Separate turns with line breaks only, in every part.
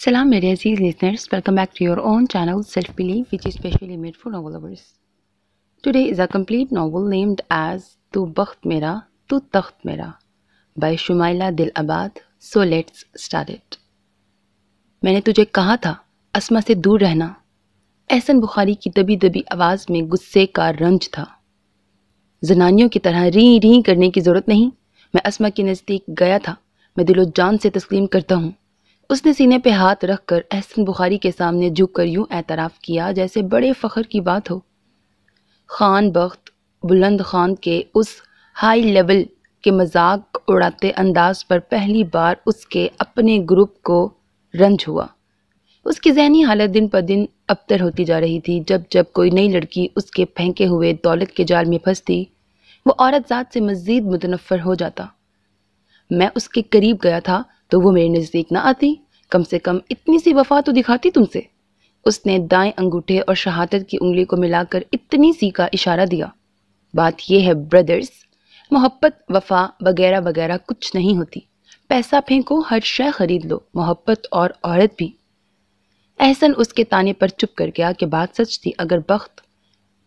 सलाम मेरे अजीज listeners welcome back to your own channel self believe which is specially made for novel hours today is a complete novel named as तू बख्त मेरा तू तख्त मेरा बाय शुमाइला दिल आबाद सो लेट्स स्टार्ट मैंने तुझे कहा था असमा से दूर रहना एहसन बुखारी की दबी दबी आवाज़ में गुस्से का रंज था जनानियों की तरह री री करने की जरूरत नहीं मैं असमा के नज़दीक गया था मैं दिलो जान से तस्लीम करता हूँ उसने सीने पे हाथ रख कर अहसन बुखारी के सामने झुक कर यूँ एतराफ़ किया जैसे बड़े फ़ख्र की बात हो खान बख्त बुलंद खान के उस हाई लेवल के मजाक उड़ाते अंदाज पर पहली बार उसके अपने ग्रुप को रंज हुआ उसकी जहनी हालत दिन पर दिन अबतर होती जा रही थी जब जब कोई नई लड़की उसके फेंके हुए दौलत के जाल में फंसती वो औरत ज़ात से मज़ीद मुतनफ़र हो जाता मैं उसके करीब गया था तो वो मेरे नज़दीक ना आती कम से कम इतनी सी वफा तो दिखाती तुमसे उसने दाएं अंगूठे और शहादत की उंगली को मिलाकर इतनी सी का इशारा दिया बात यह है ब्रदर्स मोहब्बत वफा वगैरह वगैरह कुछ नहीं होती पैसा फेंको हर शय खरीद लो मोहब्बत और औरत भी एहसन उसके ताने पर चुप कर गया कि बात सच थी अगर बख्त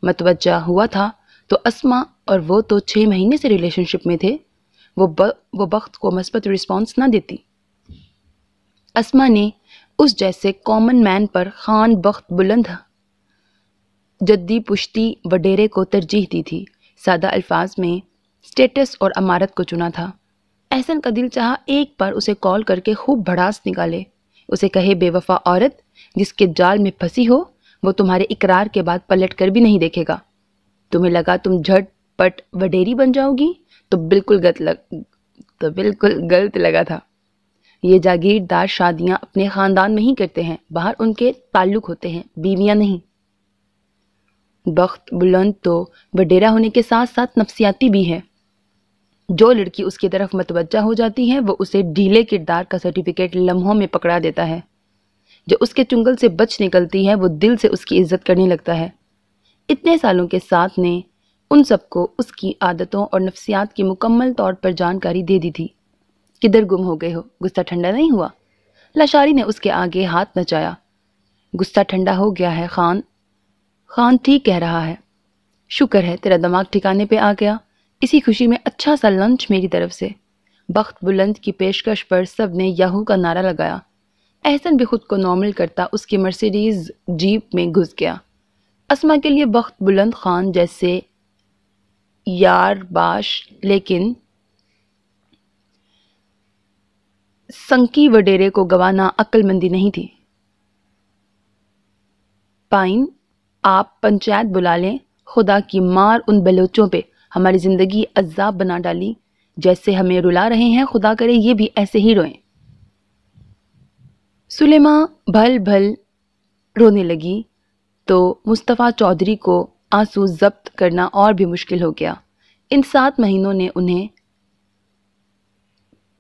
मतवजा हुआ था तो असमा और वो तो छः महीने से रिलेशनशिप में थे वो ब, वो बख्त को मस्बत रिस्पॉन्स ना देती असमा ने उस जैसे कॉमन मैन पर खान बख्त बुलंद जद्दी पुश्ती वडेरे को तरजीह दी थी सादा अल्फाज में स्टेटस और अमारत को चुना था एहसन का दिल चाह एक बार उसे कॉल करके खूब भड़ास निकाले उसे कहे बेवफा औरत जिसके जाल में फंसी हो वो तुम्हारे इकरार के बाद पलट कर भी नहीं देखेगा तुम्हें लगा तुम झटपट वडेरी बन जाओगी तो बिल्कुल गलत लग तो बिल्कुल गलत लगा था ये जागीरदार शादियाँ अपने ख़ानदान में ही करते हैं बाहर उनके ताल्लुक़ होते हैं बीवियाँ नहीं बख्त बुलंद तो वडेरा होने के साथ साथ नफसियाती भी है जो लड़की उसकी तरफ मतवजा हो जाती है वो उसे ढीले किरदार का सर्टिफिकेट लम्हों में पकड़ा देता है जो उसके चुंगल से बच निकलती है वो दिल से उसकी इज्जत करने लगता है इतने सालों के साथ ने उन सबको उसकी आदतों और नफ्सियात की मुकम्मल तौर पर जानकारी दे दी थी किधर गुम हो गए हो गुस्सा ठंडा नहीं हुआ लाशारी ने उसके आगे हाथ नचाया गुस्सा ठंडा हो गया है खान खान ठीक कह रहा है शुक्र है तेरा दिमाग ठिकाने पे आ गया इसी खुशी में अच्छा सा लंच मेरी तरफ से बख्त बुलंद की पेशकश पर सब ने याहू का नारा लगाया एहसन भी खुद को नॉर्मल करता उसकी मर्सिडीज़ जीप में घुस गया असमा के लिए बख्त बुलंद खान जैसे यार बाश लेकिन संकी वडेरे को गवाना अक्लमंदी नहीं थी पाइन आप पंचायत बुला लें खुदा की मार उन बलोचों पे हमारी ज़िंदगी अजाब बना डाली जैसे हमें रुला रहे हैं खुदा करे ये भी ऐसे ही रोएं सुलेमा भल भल रोने लगी तो मुस्तफ़ा चौधरी को आंसू जब्त करना और भी मुश्किल हो गया इन सात महीनों ने उन्हें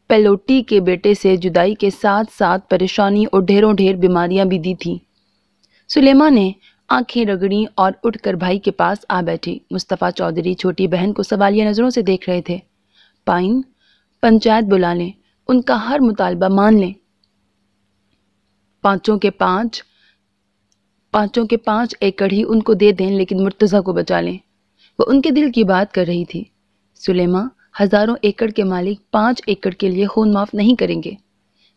पेलोटी के बेटे से जुदाई के साथ साथ परेशानी और ढेरों ढेर बीमारियां भी दी थी सुलेमा ने आंखें रगड़ी और उठकर भाई के पास आ बैठी मुस्तफ़ा चौधरी छोटी बहन को सवालिया नज़रों से देख रहे थे पाइन पंचायत बुला लें उनका हर मुतालबा मान लें पाँचों के पाँच पाँचों के पाँच एकड़ ही उनको दे दें लेकिन मुर्तज़ा को बचा लें वह उनके दिल की बात कर रही थी सुलेमा हजारों एकड़ के मालिक पाँच एकड़ के लिए खून माफ नहीं करेंगे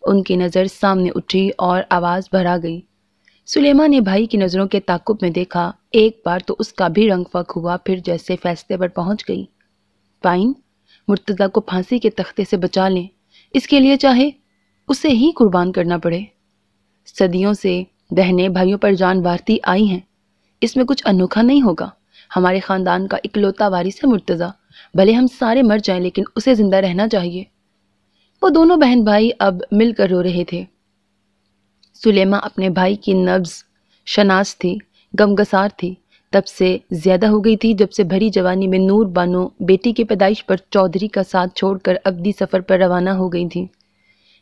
उनकी नज़र सामने उठी और आवाज़ भरा गई सुलेमा ने भाई की नज़रों के ताकुब में देखा एक बार तो उसका भी रंग फक हुआ फिर जैसे फैसले पर पहुंच गई पाइन मुर्तदा को फांसी के तख्ते से बचा लें इसके लिए चाहे उसे ही कुर्बान करना पड़े सदियों से बहनें भाइयों पर जान वारती आई हैं इसमें कुछ अनोखा नहीं होगा हमारे ख़ानदान का इकलौता वारिस है मुर्तज़ा भले हम सारे मर जाएं लेकिन उसे ज़िंदा रहना चाहिए वो दोनों बहन भाई अब मिलकर रो रहे थे सुलेमा अपने भाई की नब्ज़ शनाज थी गमगसार थी तब से ज़्यादा हो गई थी जब से भरी जवानी में नूर बानो बेटी की पैदाइश पर चौधरी का साथ छोड़कर अवधि सफ़र पर रवाना हो गई थी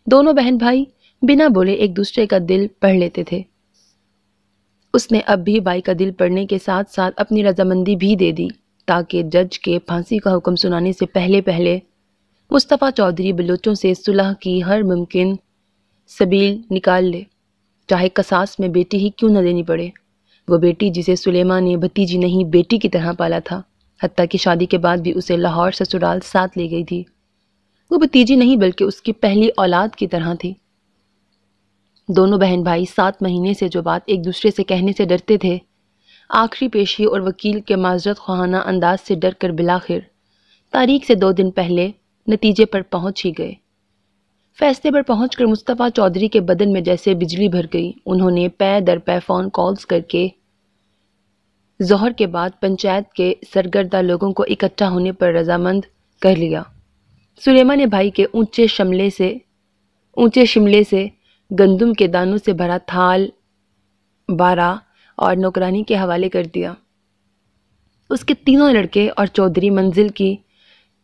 दोनों बहन भाई बिना बोले एक दूसरे का दिल पढ़ लेते थे उसने अब भी बाई का दिल पढ़ने के साथ साथ अपनी रजामंदी भी दे दी ताकि जज के फांसी का हुक्म सुनाने से पहले पहले मुस्तफ़ा चौधरी बलोचों से सुलह की हर मुमकिन सबील निकाल ले चाहे कसास में बेटी ही क्यों न देनी पड़े वो बेटी जिसे सुलेमा ने भतीजी नहीं बेटी की तरह पाला था हती कि शादी के बाद भी उसे लाहौर ससुराल साथ ले गई थी वो भतीजी नहीं बल्कि उसकी पहली औलाद की तरह थी दोनों बहन भाई सात महीने से जो बात एक दूसरे से कहने से डरते थे आखिरी पेशी और वकील के माजरत खाना अंदाज से डर कर बिलाखिर तारीख से दो दिन पहले नतीजे पर पहुँच ही गए फैसले पर पहुँच कर मुस्तफ़ा चौधरी के बदन में जैसे बिजली भर गई उन्होंने पै दर पै फ़ोन कॉल्स करके जहर के बाद पंचायत के सरगर्दा लोगों को इकट्ठा होने पर रजामंद कर लिया सुलेमा ने भाई के ऊंचे शमले से ऊंचे शिमले से गंदम के दानों से भरा थाल बारा और नौकरानी के हवाले कर दिया उसके तीनों लड़के और चौधरी मंजिल की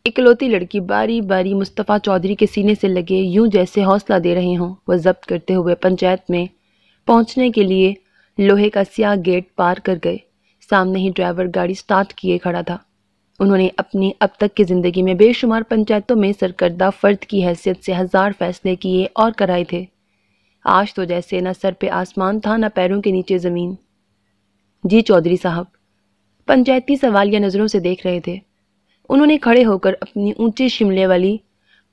इकलौती लड़की बारी बारी मुस्तफ़ा चौधरी के सीने से लगे यूं जैसे हौसला दे रहे हों वह जब्त करते हुए पंचायत में पहुंचने के लिए लोहे का सियाह गेट पार कर गए सामने ही ड्राइवर गाड़ी स्टार्ट किए खड़ा था उन्होंने अपनी अब तक की ज़िंदगी में बेशुमार पंचायतों में सरकर्दा फ़र्द की हैसियत से हज़ार फैसले किए और कराए थे आज तो जैसे न सर पे आसमान था न पैरों के नीचे ज़मीन जी चौधरी साहब पंचायती सवालिया नज़रों से देख रहे थे उन्होंने खड़े होकर अपनी ऊंचे शिमले वाली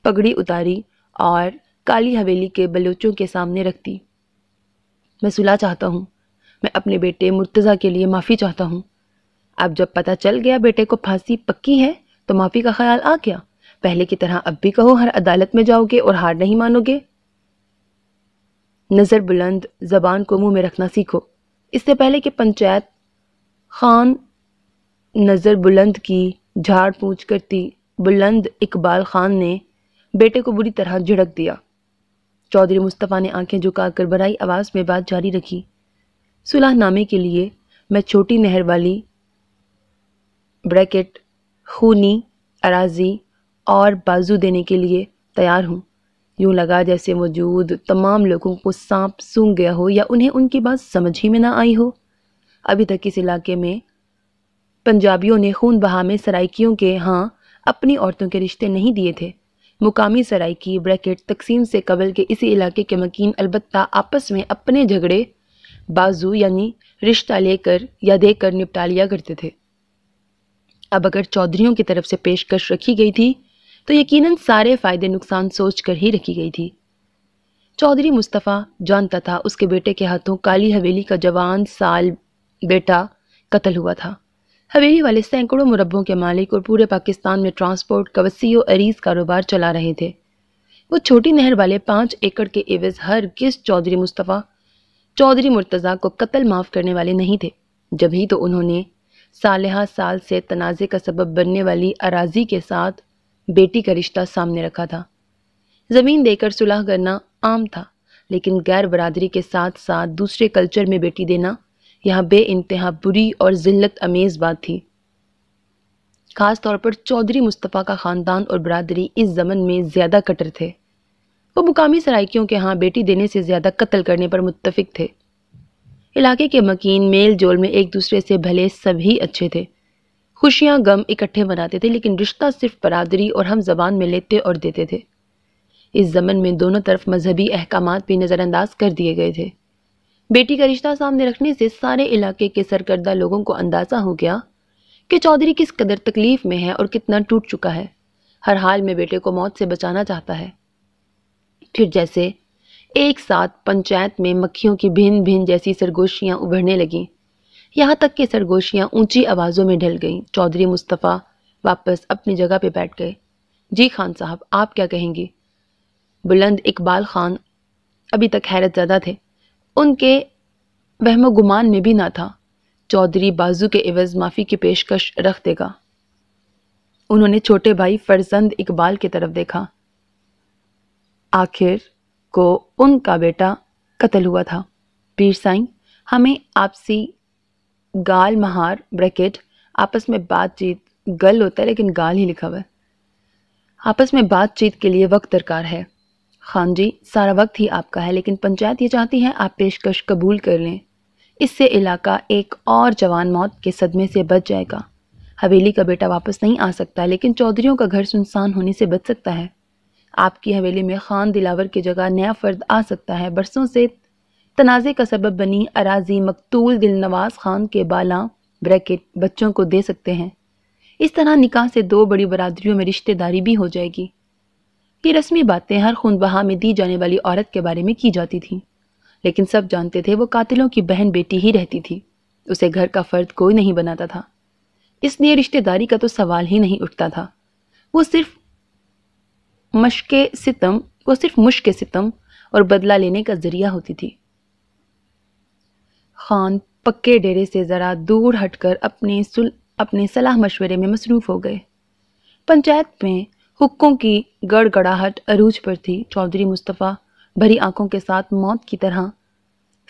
पगड़ी उतारी और काली हवेली के बलूचों के सामने रख दी मैं सुलह चाहता हूँ मैं अपने बेटे मुर्तज़ा के लिए माफ़ी चाहता हूँ अब जब पता चल गया बेटे को फांसी पक्की है तो माफ़ी का ख्याल आ गया पहले की तरह अब भी कहो हर अदालत में जाओगे और हार नहीं मानोगे नज़र बुलंद जबान को मुंह में रखना सीखो इससे पहले कि पंचायत खान नज़र बुलंद की झाड़ पूछ करती बुलंद इकबाल खान ने बेटे को बुरी तरह झिड़क दिया चौधरी मुस्तफ़ा ने आंखें झुकाकर बराई आवाज़ में बात जारी रखी सुलह नामे के लिए मैं छोटी नहर वाली ब्रैकेट खूनी अराजी और बाजू देने के लिए तैयार हूँ यूँ लगा जैसे मौजूद तमाम लोगों को सांप सूंघ गया हो या उन्हें उनकी बात समझ ही में ना आई हो अभी तक इस इलाके में पंजाबियों ने खून बहा में सराइकियों के हाँ अपनी औरतों के रिश्ते नहीं दिए थे मुकामी सराइकी ब्रैकेट तकसीम से कबल के इसी इलाके के मकीन अलबत् आपस में अपने झगड़े बाजू यानी रिश्ता लेकर या देकर निपटा लिया करते थे अब अगर चौधरीों की तरफ से पेशकश रखी गई थी तो यकीनन सारे फ़ायदे नुकसान सोच कर ही रखी गई थी चौधरी मुस्तफ़ा जानता था उसके बेटे के हाथों काली हवेली का जवान साल बेटा कत्ल हुआ था हवेली वाले सैकड़ों मुरबों के मालिक और पूरे पाकिस्तान में ट्रांसपोर्ट का और अरीज कारोबार चला रहे थे वो छोटी नहर वाले पाँच एकड़ के एवज हर किस चौधरी मुस्तफ़ा चौधरी मुर्तज़ा को कत्ल माफ़ करने वाले नहीं थे जब ही तो उन्होंने सालहा साल से तनाज़े का सबब बनने वाली अराजी के साथ बेटी का रिश्ता सामने रखा था ज़मीन देकर सुलह करना आम था लेकिन गैर बरादरी के साथ साथ दूसरे कल्चर में बेटी देना यह बे इंतहा बुरी और जिल्लत अमेज बात थी ख़ास तौर पर चौधरी मुस्तफ़ा का ख़ानदान और बरदरी इस जमन में ज़्यादा कटर थे वो मुकामी सराइकियों के यहाँ बेटी देने से ज़्यादा कत्ल करने पर मुतफिक थे इलाके के मकीन मेल जोल में एक दूसरे से भले सभी अच्छे थे खुशियाँ गम इकट्ठे मनाते थे लेकिन रिश्ता सिर्फ बरादरी और हम जबान में लेते और देते थे इस जमन में दोनों तरफ मजहबी अहकाम भी नज़रअंदाज कर दिए गए थे बेटी का रिश्ता सामने रखने से सारे इलाके के सरकर्दा लोगों को अंदाज़ा हो गया कि चौधरी किस कदर तकलीफ़ में है और कितना टूट चुका है हर हाल में बेटे को मौत से बचाना चाहता है फिर जैसे एक साथ पंचायत में मक्खियों की भिन्न भिन्न जैसी सरगोशियाँ उभरने लगीं यहाँ तक कि सरगोशियाँ ऊंची आवाज़ों में ढल गईं चौधरी मुस्तफ़ा वापस अपनी जगह पर बैठ गए जी खान साहब आप क्या कहेंगे बुलंद इकबाल खान अभी तक हैरत ज़्यादा थे उनके वहम गुमान में भी ना था चौधरी बाजू के एवज़ माफ़ी की पेशकश रख देगा उन्होंने छोटे भाई फरजंद इकबाल की तरफ देखा आखिर को उनका बेटा कत्ल हुआ था पीर साईं हमें आपसी गाल महार ब्रैकेट आपस में बातचीत गल होता है लेकिन गाल ही लिखा हुआ है आपस में बातचीत के लिए वक्त दरकार है खान जी सारा वक्त ही आपका है लेकिन पंचायत ये चाहती है आप पेशकश कबूल कर लें इससे इलाका एक और जवान मौत के सदमे से बच जाएगा हवेली का बेटा वापस नहीं आ सकता लेकिन चौधरीों का घर सुनसान होने से बच सकता है आपकी हवेली में खान दिलावर की जगह नया फर्द आ सकता है बरसों से तनाज़े का सबब बनी अराजी मकतूल दिलनवाज खान के बाला ब्रैकेट बच्चों को दे सकते हैं इस तरह निकाह से दो बड़ी बरदरीों में रिश्तेदारी भी हो जाएगी ये रस्मी बातें हर खून बहा में दी जाने वाली औरत के बारे में की जाती थी लेकिन सब जानते थे वो कातिलों की बहन बेटी ही रहती थी उसे घर का फर्द कोई नहीं बनाता था इसलिए रिश्तेदारी का तो सवाल ही नहीं उठता था वो सिर्फ मशक सितम वो सिर्फ मुश्क सितम और बदला लेने का जरिया होती थी खान पक्के डेरे से ज़रा दूर हटकर अपने सुल अपने सलाह मशवरे में मसरूफ़ हो गए पंचायत में हुक्कों की गड़गड़ाहट अरूज पर थी चौधरी मुस्तफ़ा भरी आंखों के साथ मौत की तरह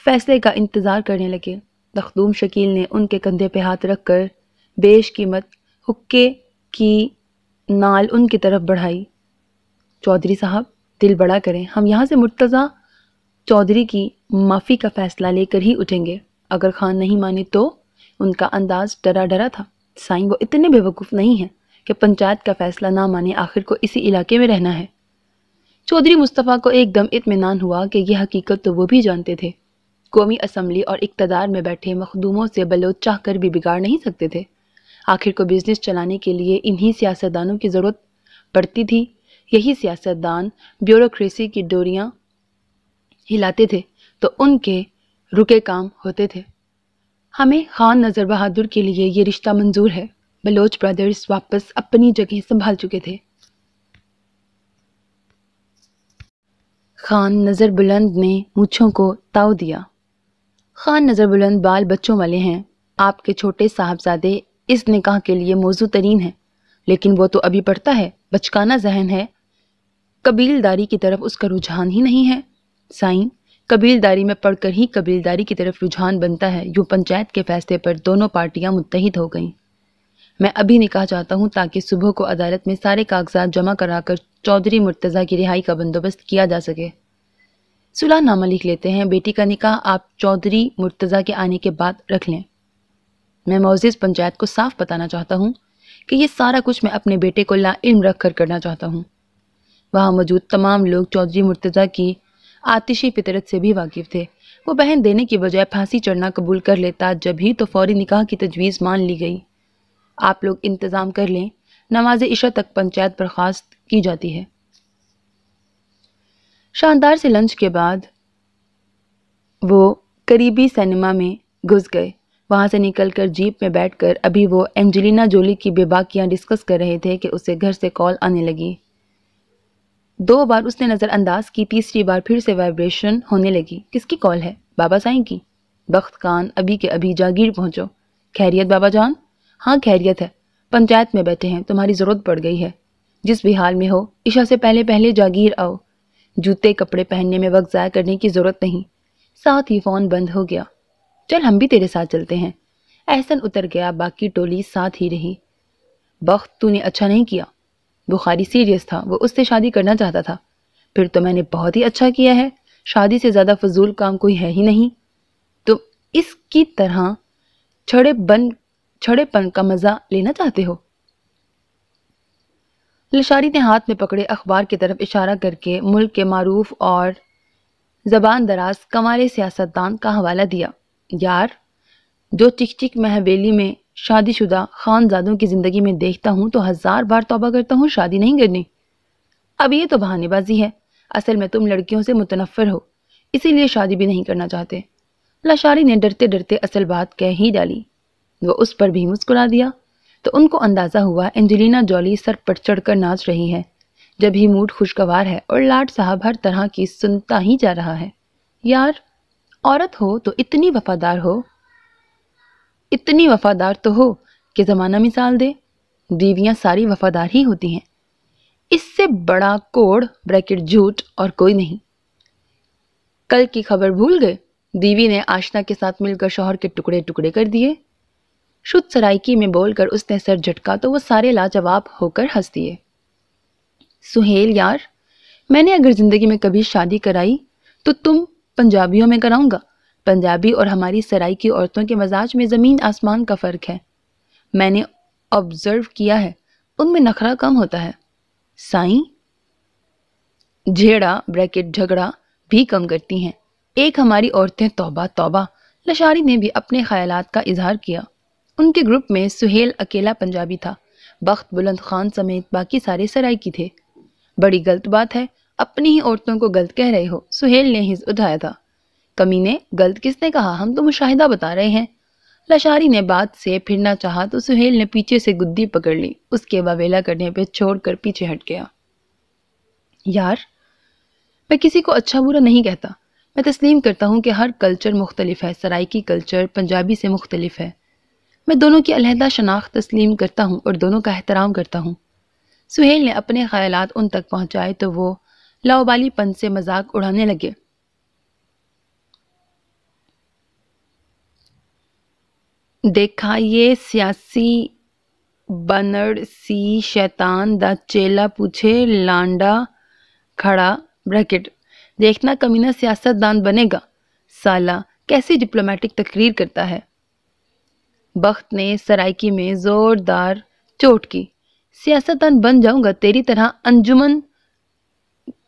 फैसले का इंतज़ार करने लगे तखदूम शकील ने उनके कंधे पे हाथ रख कर बेश कीमत हुक्के की नाल उनकी तरफ बढ़ाई चौधरी साहब दिल बड़ा करें हम यहाँ से मुर्तज़ा चौधरी की माफ़ी का फ़ैसला लेकर ही उठेंगे अगर खान नहीं माने तो उनका अंदाज डरा डरा था साई वो इतने बेवकूफ़ नहीं हैं कि पंचायत का फैसला ना माने आखिर को इसी इलाके में रहना है चौधरी मुस्तफ़ा को एकदम इतमान हुआ कि यह हकीकत तो वो भी जानते थे कौमी असम्बली और इकतदार में बैठे मखदूमों से बलोच चाह कर भी बिगाड़ नहीं सकते थे आखिर को बिजनेस चलाने के लिए इन्हीं सियासतदानों की ज़रूरत पड़ती थी यही सियासतदान ब्यूरोक्रेसी की डोरियाँ हिलाते थे तो उनके रुके काम होते थे हमें खान नज़र बहादुर के लिए ये रिश्ता मंजूर है बलोच ब्रदर्स वापस अपनी जगह संभाल चुके थे खान नज़र बुलंद ने मूछों को ताव दिया खान नज़र बुलंद बाल बच्चों वाले हैं आपके छोटे साहबजादे इस निकाह के लिए मौजू तरीन हैं लेकिन वो तो अभी पढ़ता है बचकाना जहन है कबीलदारी की तरफ उसका रुझान ही नहीं है साइन कबीलदारी में पढ़कर ही कबीलदारी की तरफ रुझान बनता है यूँ पंचायत के फैसले पर दोनों पार्टियाँ मुतहद हो गईं मैं अभी निकाह चाहता हूँ ताकि सुबह को अदालत में सारे कागजात जमा कराकर चौधरी मुर्तज़ा की रिहाई का बंदोबस्त किया जा सके सुलह नामा लिख लेते हैं बेटी का निकाह आप चौधरी मुर्तज़ा के आने के बाद रख लें मैं मोजिज़ पंचायत को साफ बताना चाहता हूँ कि ये सारा कुछ मैं अपने बेटे को ला इल्म रख कर करना चाहता हूँ वहाँ मौजूद तमाम लोग चौधरी मुर्तज़ा की आतिशी फितरत से भी वाकिफ थे वो बहन देने की बजाय फांसी चढ़ना कबूल कर लेता जब ही तो फौरी निकाह की तजवीज़ मान ली गई आप लोग इंतज़ाम कर लें नमाज इशा तक पंचायत बर्खास्त की जाती है शानदार से लंच के बाद वो करीबी सिनेमा में घुस गए वहाँ से निकलकर जीप में बैठकर अभी वो एंजेलिना जोली की बेबाकियाँ डिस्कस कर रहे थे कि उसे घर से कॉल आने लगी दो बार उसने नज़रअंदाज की तीसरी बार फिर से वाइब्रेशन होने लगी किसकी कॉल है बाबा साईं की बख्त कान अभी के अभी जागीर पहुंचो खैरियत बाबा जान हाँ खैरियत है पंचायत में बैठे हैं तुम्हारी ज़रूरत पड़ गई है जिस भी हाल में हो ईशा से पहले पहले जागीर आओ जूते कपड़े पहनने में वक्त ज़ाया करने की ज़रूरत नहीं साथ ही फ़ोन बंद हो गया चल हम भी तेरे साथ चलते हैं एहसन उतर गया बाकी टोली साथ ही रही बख्त तूने अच्छा नहीं किया बुखारी सीरियस था वो उससे शादी करना चाहता था फिर तो मैंने बहुत ही अच्छा किया है शादी से ज़्यादा फजूल काम कोई है ही नहीं तो इसकी तरह छड़े बन छड़ेपन का मज़ा लेना चाहते हो लशारी ने हाथ में पकड़े अखबार की तरफ इशारा करके मुल्क के मरूफ और ज़बान दराज कमारे सियासतदान का हवाला दिया यार जो चिक चिक महवेली में शादीशुदा खानजादों की ज़िंदगी में देखता हूँ तो हज़ार बार तोबा करता हूँ शादी नहीं करनी अब ये तो बहानेबाजी है असल में तुम लड़कियों से मुतनफ़र हो इसीलिए शादी भी नहीं करना चाहते लाशारी ने डरते डरते असल बात कह ही डाली वो उस पर भी मुस्कुरा दिया तो उनको अंदाज़ा हुआ एंजेलिना जॉली सर पर चढ़कर नाच रही है जब ही मूड खुशगवार है और लाड साहब हर तरह की सुनता ही जा रहा है यार औरत हो तो इतनी वफादार हो इतनी वफादार तो हो कि ज़माना मिसाल दे बीवियाँ सारी वफादार ही होती हैं इससे बड़ा कोड ब्रैकेट झूठ और कोई नहीं कल की खबर भूल गए दीवी ने आशना के साथ मिलकर शोहर के टुकड़े टुकड़े कर दिए शुद्ध सरायकी में बोलकर उसने सर झटका तो वो सारे लाजवाब होकर हंस दिए सुहेल यार मैंने अगर ज़िंदगी में कभी शादी कराई तो तुम पंजाबियों में कराऊंगा पंजाबी और हमारी सराई की औरतों के मजाज में ज़मीन आसमान का फ़र्क है मैंने ऑब्ज़र्व किया है उनमें नखरा कम होता है साई झेड़ा ब्रैकेट झगड़ा भी कम करती हैं एक हमारी औरतें तोबा तोबा लशारी ने भी अपने ख्याल का इजहार किया उनके ग्रुप में सुहेल अकेला पंजाबी था बख्त बुलंद खान समेत बाकी सारे सराई की थे बड़ी गलत बात है अपनी ही औरतों को गलत कह रहे हो सुहेल ने हिज उठाया था कमीने गलत किसने कहा हम तो मुशाहिदा बता रहे हैं लशारी ने बात से फिरना चाहा तो सुहेल ने पीछे से गुद्दी पकड़ ली उसके बवेला करने पर छोड़कर पीछे हट गया यार मैं किसी को अच्छा बुरा नहीं कहता मैं तस्लीम करता हूँ कि हर कल्चर मुख्तलिफ है सराइकी कल्चर पंजाबी से मुख्तलिफ है मैं दोनों की अलहदा शनाख्त तस्लीम करता हूँ और दोनों का एहतराम करता हूँ सुहेल ने अपने ख्याल उन तक पहुँचाए तो वो पन से मजाक उड़ाने लगे देखा ये सियासी बनड़ सी शैतान द चेला पूछे लांडा खड़ा ब्रैकेट देखना कमीना सियासतदान बनेगा साला कैसी डिप्लोमेटिक तकरीर करता है बख्त ने सरायकी में ज़ोरदार चोट की सियासतदान बन जाऊंगा तेरी तरह अंजुमन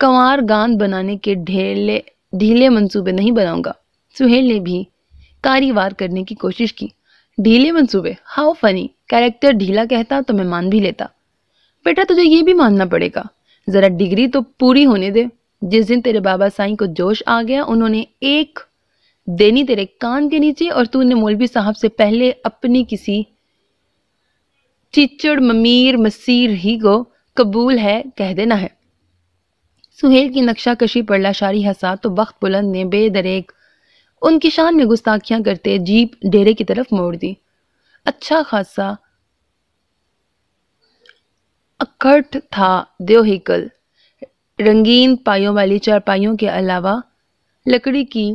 कंवार गान बनाने के ढेले ढीले मंसूबे नहीं बनाऊंगा सुहेल ने भी वार करने की कोशिश की ढीले मनसूबे हाउ फनी कैरेक्टर ढीला कहता तो मैं मान भी लेता बेटा तुझे ये भी मानना पड़ेगा ज़रा डिग्री तो पूरी होने दे जिस दिन तेरे बाबा साईं को जोश आ गया उन्होंने एक देनी तेरे कान के नीचे और तूने मौलवी साहब से पहले अपनी किसी चिचड़ ममीर मसीर ही को कबूल है कह देना है सुहेल की नक्शा कशी पर लाशारी हसा तो वक्त बुलंद ने बेदरेक उनकी शान में गुस्ताखियां करते जीप डेरे की तरफ मोड़ दी अच्छा खासा अकट था देोहिकल रंगीन पायों वाली चारपाइयों के अलावा लकड़ी की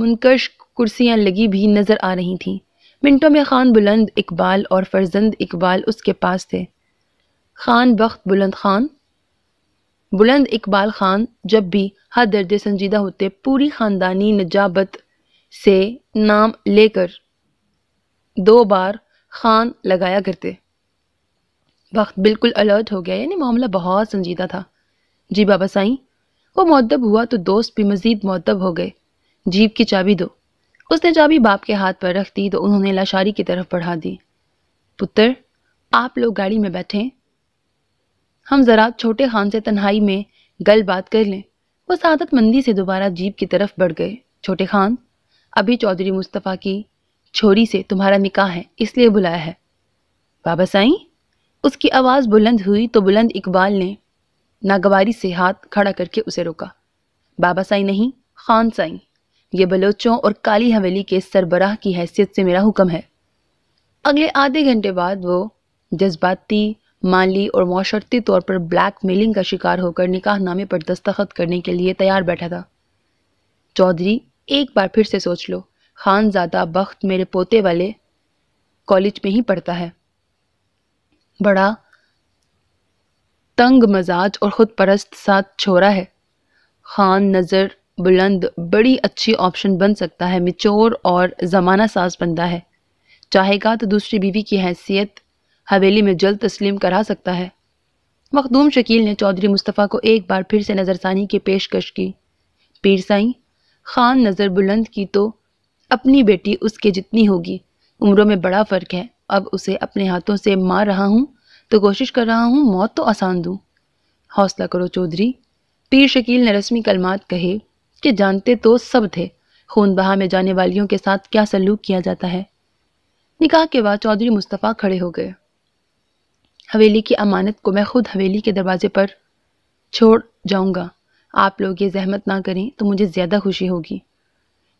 मुनकश कुर्सियां लगी भी नज़र आ रही थीं मिनटों में खान बुलंद इकबाल और फरजंद इकबाल उसके पास थे खान बख्त बुलंद खान बुलंद इकबाल खान जब भी हर दर्द संजीदा होते पूरी ख़ानदानी नजाबत से नाम लेकर दो बार खान लगाया करते वक्त बिल्कुल अलर्ट हो गया यानी मामला बहुत संजीदा था जी बाबा साईं वो मद्दब हुआ तो दोस्त भी मज़ीद मद्दब हो गए जीप की चाबी दो उसने चाबी बाप के हाथ पर रख दी तो उन्होंने लाशारी की तरफ बढ़ा दी पुत्र आप लोग गाड़ी में बैठे हम ज़रा छोटे खान से तन्हाई में गल बात कर लें वो सादत मंदी से दोबारा जीप की तरफ बढ़ गए छोटे खान अभी चौधरी मुस्तफ़ा की छोरी से तुम्हारा निकाह है इसलिए बुलाया है बाबा साई उसकी आवाज़ बुलंद हुई तो बुलंद इकबाल ने नागवारी से हाथ खड़ा करके उसे रोका बाबा साई नहीं खान साई ये बलोचों और काली हवेली के सरबराह की हैसियत से मेरा हुक्म है अगले आधे घंटे बाद वो जज्बाती माली और माशरती तौर पर ब्लैक मेलिंग का शिकार होकर निकाह नामे पर दस्तखत करने के लिए तैयार बैठा था चौधरी एक बार फिर से सोच लो खानजादा बख्त मेरे पोते वाले कॉलेज में ही पढ़ता है बड़ा तंग मजाज और ख़ुद परस्त साथ छोरा है खान नज़र बुलंद बड़ी अच्छी ऑप्शन बन सकता है मिचोर और ज़माना साज बंदा है चाहेगा तो दूसरी बीवी की हैसियत हवेली में जल्द तस्लीम करा सकता है मखदूम शकील ने चौधरी मुस्तफ़ा को एक बार फिर से नज़रसानी की पेशकश की पीर साईं खान नज़र बुलंद की तो अपनी बेटी उसके जितनी होगी उम्रों में बड़ा फ़र्क है अब उसे अपने हाथों से मार रहा हूँ तो कोशिश कर रहा हूँ मौत तो आसान दूँ हौसला करो चौधरी पीर शकील ने रस्मी कलमात कहे कि जानते तो सब थे खून बहा में जाने वालियों के साथ क्या सलूक किया जाता है निकाह के बाद चौधरी मुस्तफ़ा खड़े हो गए हवेली की अमानत को मैं खुद हवेली के दरवाजे पर छोड़ जाऊंगा आप लोग ये जहमत ना करें तो मुझे ज़्यादा खुशी होगी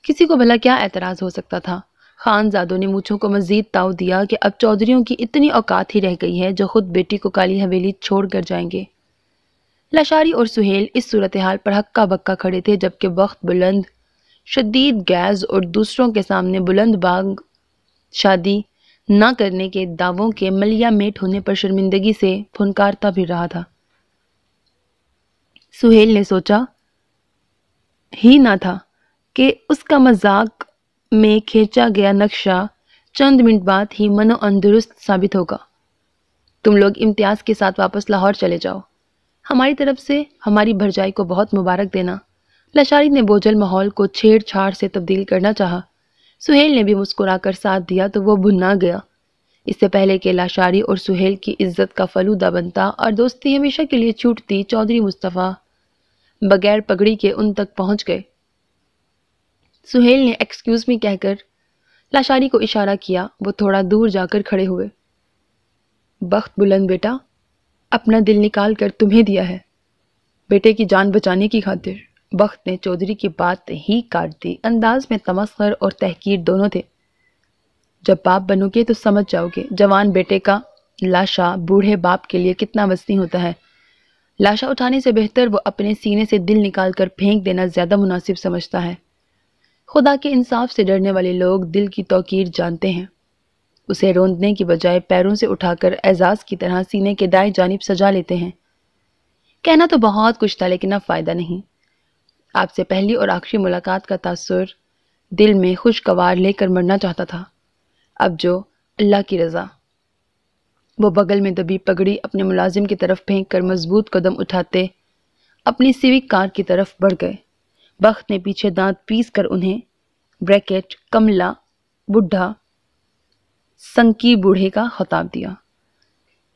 किसी को भला क्या एतराज़ हो सकता था खानजादों ने मूछों को मजीद ताव दिया कि अब चौधरीों की इतनी औकात ही रह गई है जो खुद बेटी को काली हवेली छोड़ कर जाएंगे लाशारी और सुहेल इस सूरत हाल पर हक्का बक्का खड़े थे जबकि वक्त बुलंद शदीद गैस और दूसरों के सामने बुलंद बाग शादी ना करने के दावों के मलिया मेट होने पर शर्मिंदगी से फुनकारता भी रहा था सुहेल ने सोचा ही ना था कि उसका मजाक में खींचा गया नक्शा चंद मिनट बाद ही मनो अंदुरुस्त साबित होगा तुम लोग इम्तियाज़ के साथ वापस लाहौर चले जाओ हमारी तरफ से हमारी भरजाई को बहुत मुबारक देना लशारी ने बोझल माहौल को छेड़छाड़ से तब्दील करना चाहा सुहेल ने भी मुस्कुराकर साथ दिया तो वह भुना गया इससे पहले कि लाशारी और सुहेल की इज्जत का फलूदा बनता और दोस्ती हमेशा के लिए छूटती चौधरी मुस्तफ़ा बगैर पगड़ी के उन तक पहुंच गए सुहेल ने एक्सक्यूज मी कहकर लाशारी को इशारा किया वो थोड़ा दूर जाकर खड़े हुए बख्त बुलंद बेटा अपना दिल निकाल कर तुम्हें दिया है बेटे की जान बचाने की खातिर बख्त ने चौधरी की बात ही काट दी अंदाज में तमस्कर और तहकीर दोनों थे जब बाप बनोगे तो समझ जाओगे जवान बेटे का लाशा बूढ़े बाप के लिए कितना वसी होता है लाशा उठाने से बेहतर वो अपने सीने से दिल निकाल कर फेंक देना ज़्यादा मुनासिब समझता है खुदा के इंसाफ से डरने वाले लोग दिल की तोकीर जानते हैं उसे रोंदने की बजाय पैरों से उठाकर एजाज़ की तरह सीने के दाएं जानब सजा लेते हैं कहना तो बहुत कुछ था लेकिन अब फ़ायदा नहीं आपसे पहली और आखिरी मुलाकात का तासुर दिल में खुशगवार लेकर मरना चाहता था अब जो अल्लाह की रज़ा वो बगल में दबी पगड़ी अपने मुलाजिम की तरफ फेंक कर मजबूत कदम उठाते अपनी सिविक कार की तरफ बढ़ गए बख्त ने पीछे दांत पीस कर उन्हें ब्रैकेट कमला बुढ़ा संकी बूढ़े का खताब दिया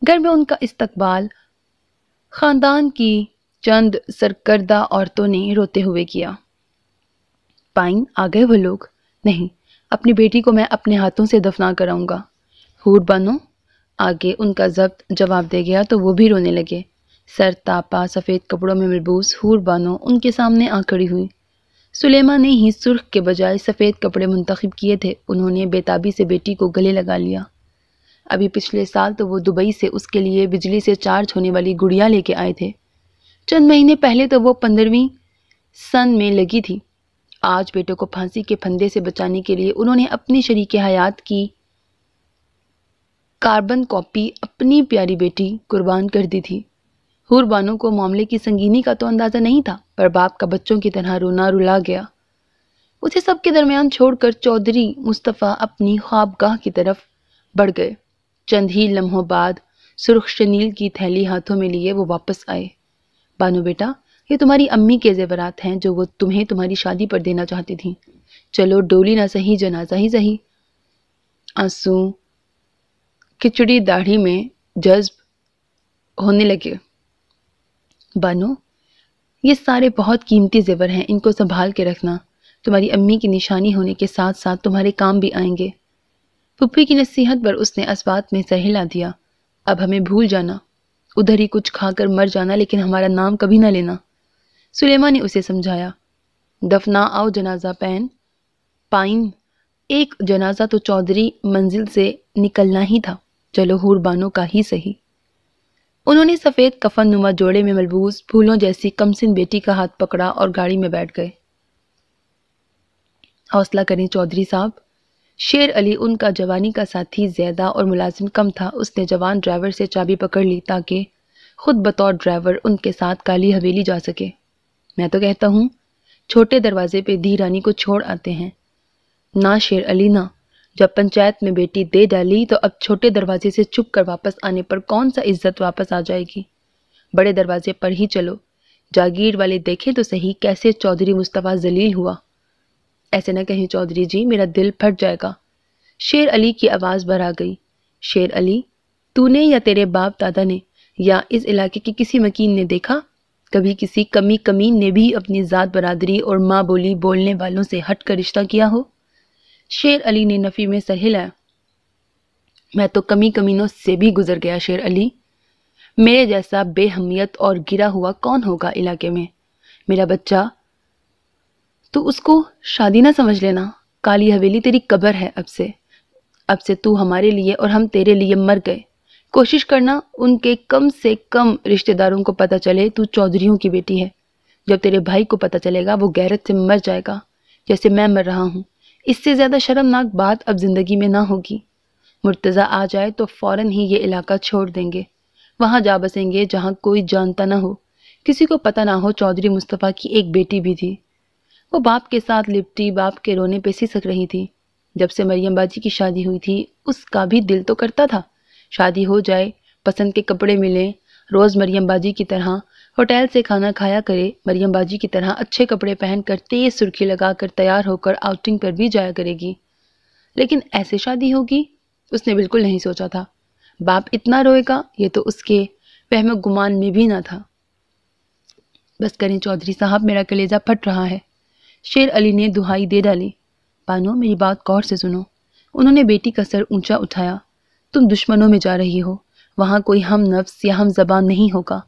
घर में उनका इस्तकबाल ख़ानदान की चंद सरकर्दा औरतों ने रोते हुए किया पाइन आ गए वो लोग नहीं अपनी बेटी को मैं अपने हाथों से दफना कराऊंगा हूर बनो आगे उनका जब्त जवाब दे गया तो वो भी रोने लगे सर तापा सफ़ेद कपड़ों में मलबूस हूर बानो उनके सामने आ खड़ी हुई सुलेमा ने ही सुर्ख के बजाय सफ़ेद कपड़े मुंतखब किए थे उन्होंने बेताबी से बेटी को गले लगा लिया अभी पिछले साल तो वो दुबई से उसके लिए बिजली से चार्ज होने वाली गुड़िया लेके आए थे चंद महीने पहले तो वो पंद्रहवीं सन में लगी थी आज बेटों को फांसी के फंदे से बचाने के लिए उन्होंने अपनी शरीक हयात की कार्बन कॉपी अपनी प्यारी बेटी कुर्बान कर दी थी हुरबानो को मामले की संगीनी का तो अंदाज़ा नहीं था पर बाप का बच्चों की तरह रोना रुला गया उसे सबके दरमियान छोड़कर चौधरी मुस्तफ़ा अपनी ख्वाबगाह की तरफ बढ़ गए चंद ही लम्हों बाद सुरख शनील की थैली हाथों में लिए वो वापस आए बानो बेटा ये तुम्हारी अम्मी के जेवरात हैं जो वो तुम्हें तुम्हारी शादी पर देना चाहती थी चलो डोली ना सही जनाजा ही सही आंसू खिचड़ी दाढ़ी में जज्ब होने लगे बानो ये सारे बहुत कीमती जेवर हैं इनको संभाल के रखना तुम्हारी अम्मी की निशानी होने के साथ साथ तुम्हारे काम भी आएंगे पुप्पी की नसीहत पर उसने असबात में सहिला दिया अब हमें भूल जाना उधर ही कुछ खाकर मर जाना लेकिन हमारा नाम कभी ना लेना सुलेमा ने उसे समझाया दफना आओ जनाजा पैन पाइन एक जनाजा तो चौधरी मंजिल से निकलना ही था चलो हुरबानों का ही सही उन्होंने सफ़ेद कफन नुमा जोड़े में मलबूस फूलों जैसी कमसिन बेटी का हाथ पकड़ा और गाड़ी में बैठ गए हौसला करें चौधरी साहब शेर अली उनका जवानी का साथी ज़्यादा और मुलाजिम कम था उसने जवान ड्राइवर से चाबी पकड़ ली ताकि खुद बतौर ड्राइवर उनके साथ काली हवेली जा सके मैं तो कहता हूँ छोटे दरवाजे पे धी रानी को छोड़ आते हैं ना शेर अली ना जब पंचायत में बेटी दे डाली तो अब छोटे दरवाजे से चुप कर वापस आने पर कौन सा इज्जत वापस आ जाएगी बड़े दरवाजे पर ही चलो जागीर वाले देखें तो सही कैसे चौधरी मुस्तफ़ा जलील हुआ ऐसे न कहें चौधरी जी मेरा दिल फट जाएगा शेर अली की आवाज़ आ गई शेर अली तूने या तेरे बाप दादा ने या इस इलाके के किसी मकीन ने देखा कभी किसी कमी कमीन ने भी अपनी ज़ात बरादरी और माँ बोली बोलने वालों से हट कर रिश्ता किया हो शेर अली ने नफ़ी में सर हिलाया मैं तो कमी कमीनों से भी गुजर गया शेर अली मेरे जैसा बेहमियत और गिरा हुआ कौन होगा इलाके में मेरा बच्चा तो उसको शादी ना समझ लेना काली हवेली तेरी कब्र है अब से अब से तू हमारे लिए और हम तेरे लिए मर गए कोशिश करना उनके कम से कम रिश्तेदारों को पता चले तू चौधरीयों की बेटी है जब तेरे भाई को पता चलेगा वो गैरत से मर जाएगा जैसे मैं मर रहा हूँ इससे ज़्यादा शर्मनाक बात अब ज़िंदगी में ना होगी मुर्तज़ा आ जाए तो फ़ौर ही ये इलाका छोड़ देंगे वहाँ जा बसेंगे जहाँ कोई जानता ना हो किसी को पता ना हो चौधरी मुस्तफ़ा की एक बेटी भी थी वो बाप के साथ लिपटी बाप के रोने पे सिसक रही थी जब से मरियम बाजी की शादी हुई थी उसका भी दिल तो करता था शादी हो जाए पसंद के कपड़े मिलें रोज़ मरियम बाजी की तरह होटल से खाना खाया करे मरियम बाजी की तरह अच्छे कपड़े पहनकर तेज सुर्खी लगाकर तैयार होकर आउटिंग पर भी जाया करेगी लेकिन ऐसे शादी होगी उसने बिल्कुल नहीं सोचा था बाप इतना रोएगा ये तो उसके वहम गुमान में भी ना था बस करें चौधरी साहब मेरा कलेजा फट रहा है शेर अली ने दुहाई दे डाली पानो मेरी बात गौर से सुनो उन्होंने बेटी का सर ऊंचा उठाया तुम दुश्मनों में जा रही हो वहाँ कोई हम नफ्स या हम जबान नहीं होगा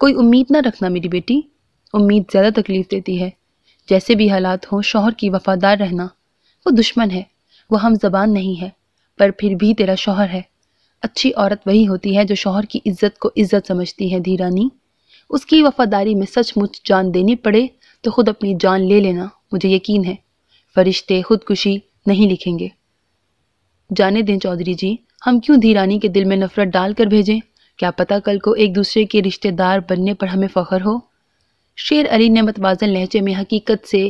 कोई उम्मीद ना रखना मेरी बेटी उम्मीद ज़्यादा तकलीफ़ देती है जैसे भी हालात हों शोहर की वफादार रहना वो दुश्मन है वो हम जबान नहीं है पर फिर भी तेरा शोहर है अच्छी औरत वही होती है जो शोहर की इज्जत को इज्जत समझती है धीरानी उसकी वफादारी में सचमुच जान देनी पड़े तो खुद अपनी जान ले लेना मुझे यकीन है फरिश्ते खुदकुशी नहीं लिखेंगे जाने दें चौधरी जी हम क्यों धीरानी के दिल में नफरत डालकर भेजें क्या पता कल को एक दूसरे के रिश्तेदार बनने पर हमें फ़ख्र हो शेर अली ने मतवाजन लहजे में हकीकत से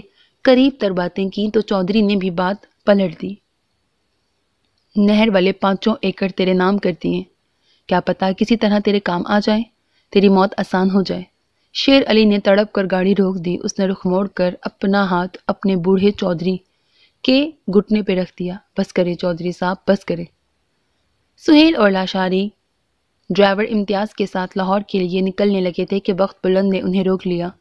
करीब तर बातें की तो चौधरी ने भी बात पलट दी नहर वाले पाँचों एकड़ तेरे नाम कर दिए क्या पता किसी तरह तेरे काम आ जाए तेरी मौत आसान हो जाए शेर अली ने तड़प कर गाड़ी रोक दी उसने रुख मोड़ कर अपना हाथ अपने बूढ़े चौधरी के घुटने पर रख दिया बस करे चौधरी साहब बस करे सुहेल और लाशारी ड्राइवर इम्तियाज़ के साथ लाहौर के लिए निकलने लगे थे कि वक्त बुलंद ने उन्हें रोक लिया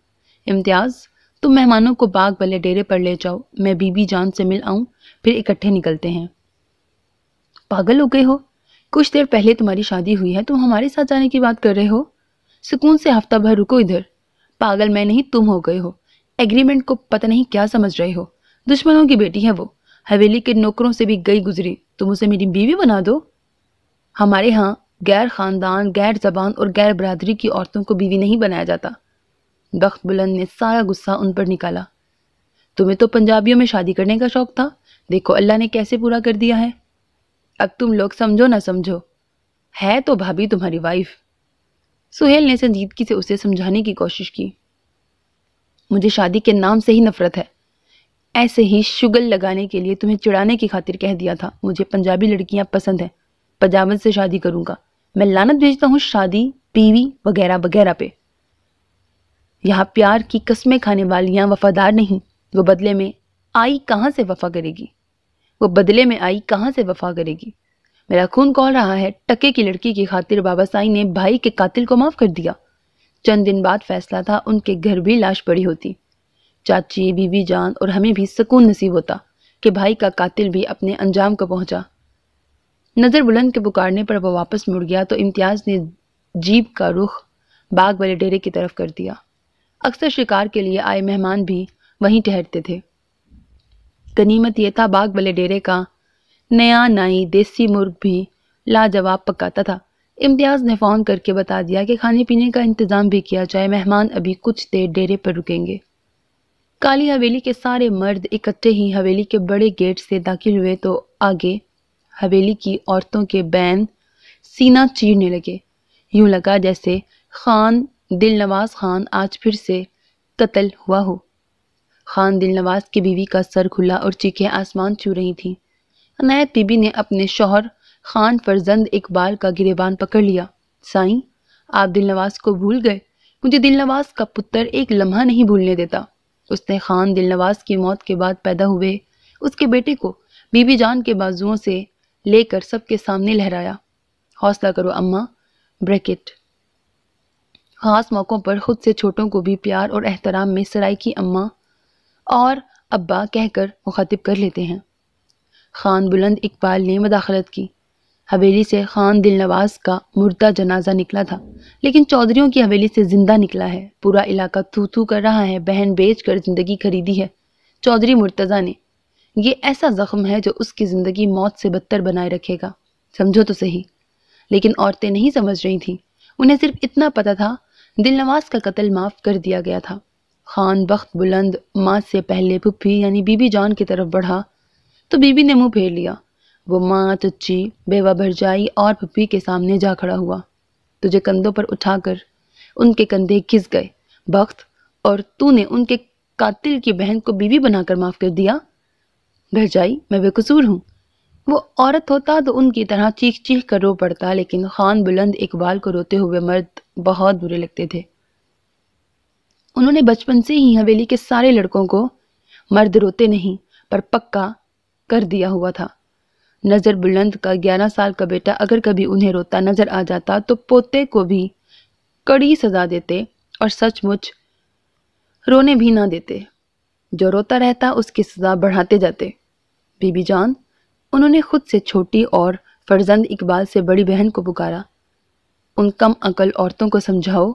इम्तियाज़ तुम मेहमानों को बाग वाले डेरे पर ले जाओ मैं बीबी जान से मिल आऊँ फिर इकट्ठे निकलते हैं पागल हो गए हो कुछ देर पहले तुम्हारी शादी हुई है तुम हमारे साथ जाने की बात कर रहे हो सुकून से हफ्ता भर रुको इधर पागल मैं नहीं तुम हो गए हो एग्रीमेंट को पता नहीं क्या समझ रहे हो दुश्मनों की बेटी है वो हवेली के नौकरों से भी गई गुजरी तुम उसे मेरी बीवी बना दो हमारे यहाँ गैर ख़ानदान गैर ज़बान और गैर बरदरी की औरतों को बीवी नहीं बनाया जाता बख्त बुलंद ने सारा गुस्सा उन पर निकाला तुम्हें तो पंजाबियों में शादी करने का शौक़ था देखो अल्लाह ने कैसे पूरा कर दिया है अब तुम लोग समझो ना समझो है तो भाभी तुम्हारी वाइफ सुहेल ने संजीदगी से उसे समझाने की कोशिश की मुझे शादी के नाम से ही नफरत है ऐसे ही शुगल लगाने के लिए तुम्हें चिढ़ाने की खातिर कह दिया था मुझे पंजाबी लड़कियां पसंद हैं पजामत से शादी करूंगा मैं लानत भेजता हूँ शादी बीवी वगैरह वगैरह पे यहाँ प्यार की कस्में खाने वालियाँ वफादार नहीं वो बदले में आई कहाँ से वफा करेगी वो बदले में आई कहाँ से वफा करेगी मेरा खून कौल रहा है टके की लड़की की खातिर बाबा साई ने भाई के कातिल को माफ़ कर दिया चंद दिन बाद फैसला था उनके घर भी लाश पड़ी होती चाची बीबी जान और हमें भी सुकून नसीब होता कि भाई का कातिल भी अपने अंजाम को पहुंचा नज़र बुलंद के पुकारने पर वह वापस मुड़ गया तो इम्तियाज़ ने जीप का रुख बाग वाले डेरे की तरफ कर दिया अक्सर शिकार के लिए आए मेहमान भी वहीं ठहरते थे गनीमत यह था बाग वाले डेरे का नया नाई देसी मुर्ग भी लाजवाब पकाता था इम्तियाज़ ने फ़ोन करके बता दिया कि खाने पीने का इंतज़ाम भी किया जाए मेहमान अभी कुछ देर डेरे पर रुकेंगे काली हवेली के सारे मर्द इकट्ठे ही हवेली के बड़े गेट से दाखिल हुए तो आगे हवेली की औरतों के बैन सीना चीरने लगे यूं लगा जैसे खान दिलनवाज खान आज फिर से कत्ल हुआ हो खान दिलनवाज की बीवी का सर खुला और चीखे आसमान छू रही थी अनायत बीबी ने अपने शोहर खान फरजंद इकबाल का गिरेबान पकड़ लिया साईं आप दिलनवाज को भूल गए मुझे दिलनवाज का पुत्र एक लम्हा नहीं भूलने देता उसने खान दिलनवाज की मौत के बाद पैदा हुए उसके बेटे को बीबी जान के बाजुओं से लेकर सबके सामने लहराया हौसला करो अम्मा ब्रैकेट खास मौक़ों पर ख़ुद से छोटों को भी प्यार और एहतराम में सराय की अम्मा और अब्बा कहकर मुखातिब कर लेते हैं खान बुलंद इकबाल ने मदाखलत की हवेली से खान दिलनवाज का मुर्दा जनाजा निकला था लेकिन चौधरीों की हवेली से ज़िंदा निकला है पूरा इलाका थू थू कर रहा है बहन बेच कर ज़िंदगी खरीदी है चौधरी मुर्तज़ा ने ये ऐसा ज़ख्म है जो उसकी ज़िंदगी मौत से बदतर बनाए रखेगा समझो तो सही लेकिन औरतें नहीं समझ रही थीं उन्हें सिर्फ इतना पता था दिलनवाज का कत्ल माफ़ कर दिया गया था खान बख्त बुलंद माँ से पहले पुप्पी यानी बीबी जॉन की तरफ बढ़ा तो बीबी ने मुंह फेर लिया वो माँ चच्ची बेवा भरजाई और पुप्पी के सामने जा खड़ा हुआ तुझे कंधों पर उठाकर उनके कंधे घिस गए बख्त और तूने उनके कातिल की बहन को बीवी बनाकर माफ़ कर दिया घर जाई मैं बेकसूर हूँ वो औरत होता तो उनकी तरह चीख चीख कर रो पड़ता लेकिन खान बुलंद इकबाल को रोते हुए मर्द बहुत बुरे लगते थे उन्होंने बचपन से ही हवेली के सारे लड़कों को मर्द रोते नहीं पर पक्का कर दिया हुआ था नज़र बुलंद का ग्यारह साल का बेटा अगर कभी उन्हें रोता नज़र आ जाता तो पोते को भी कड़ी सजा देते और सचमुच रोने भी ना देते जो रोता रहता उसकी सजा बढ़ाते जाते बीबी जान उन्होंने खुद से छोटी और फर्जंद इकबाल से बड़ी बहन को पुकारा उन कम अकल औरतों को समझाओ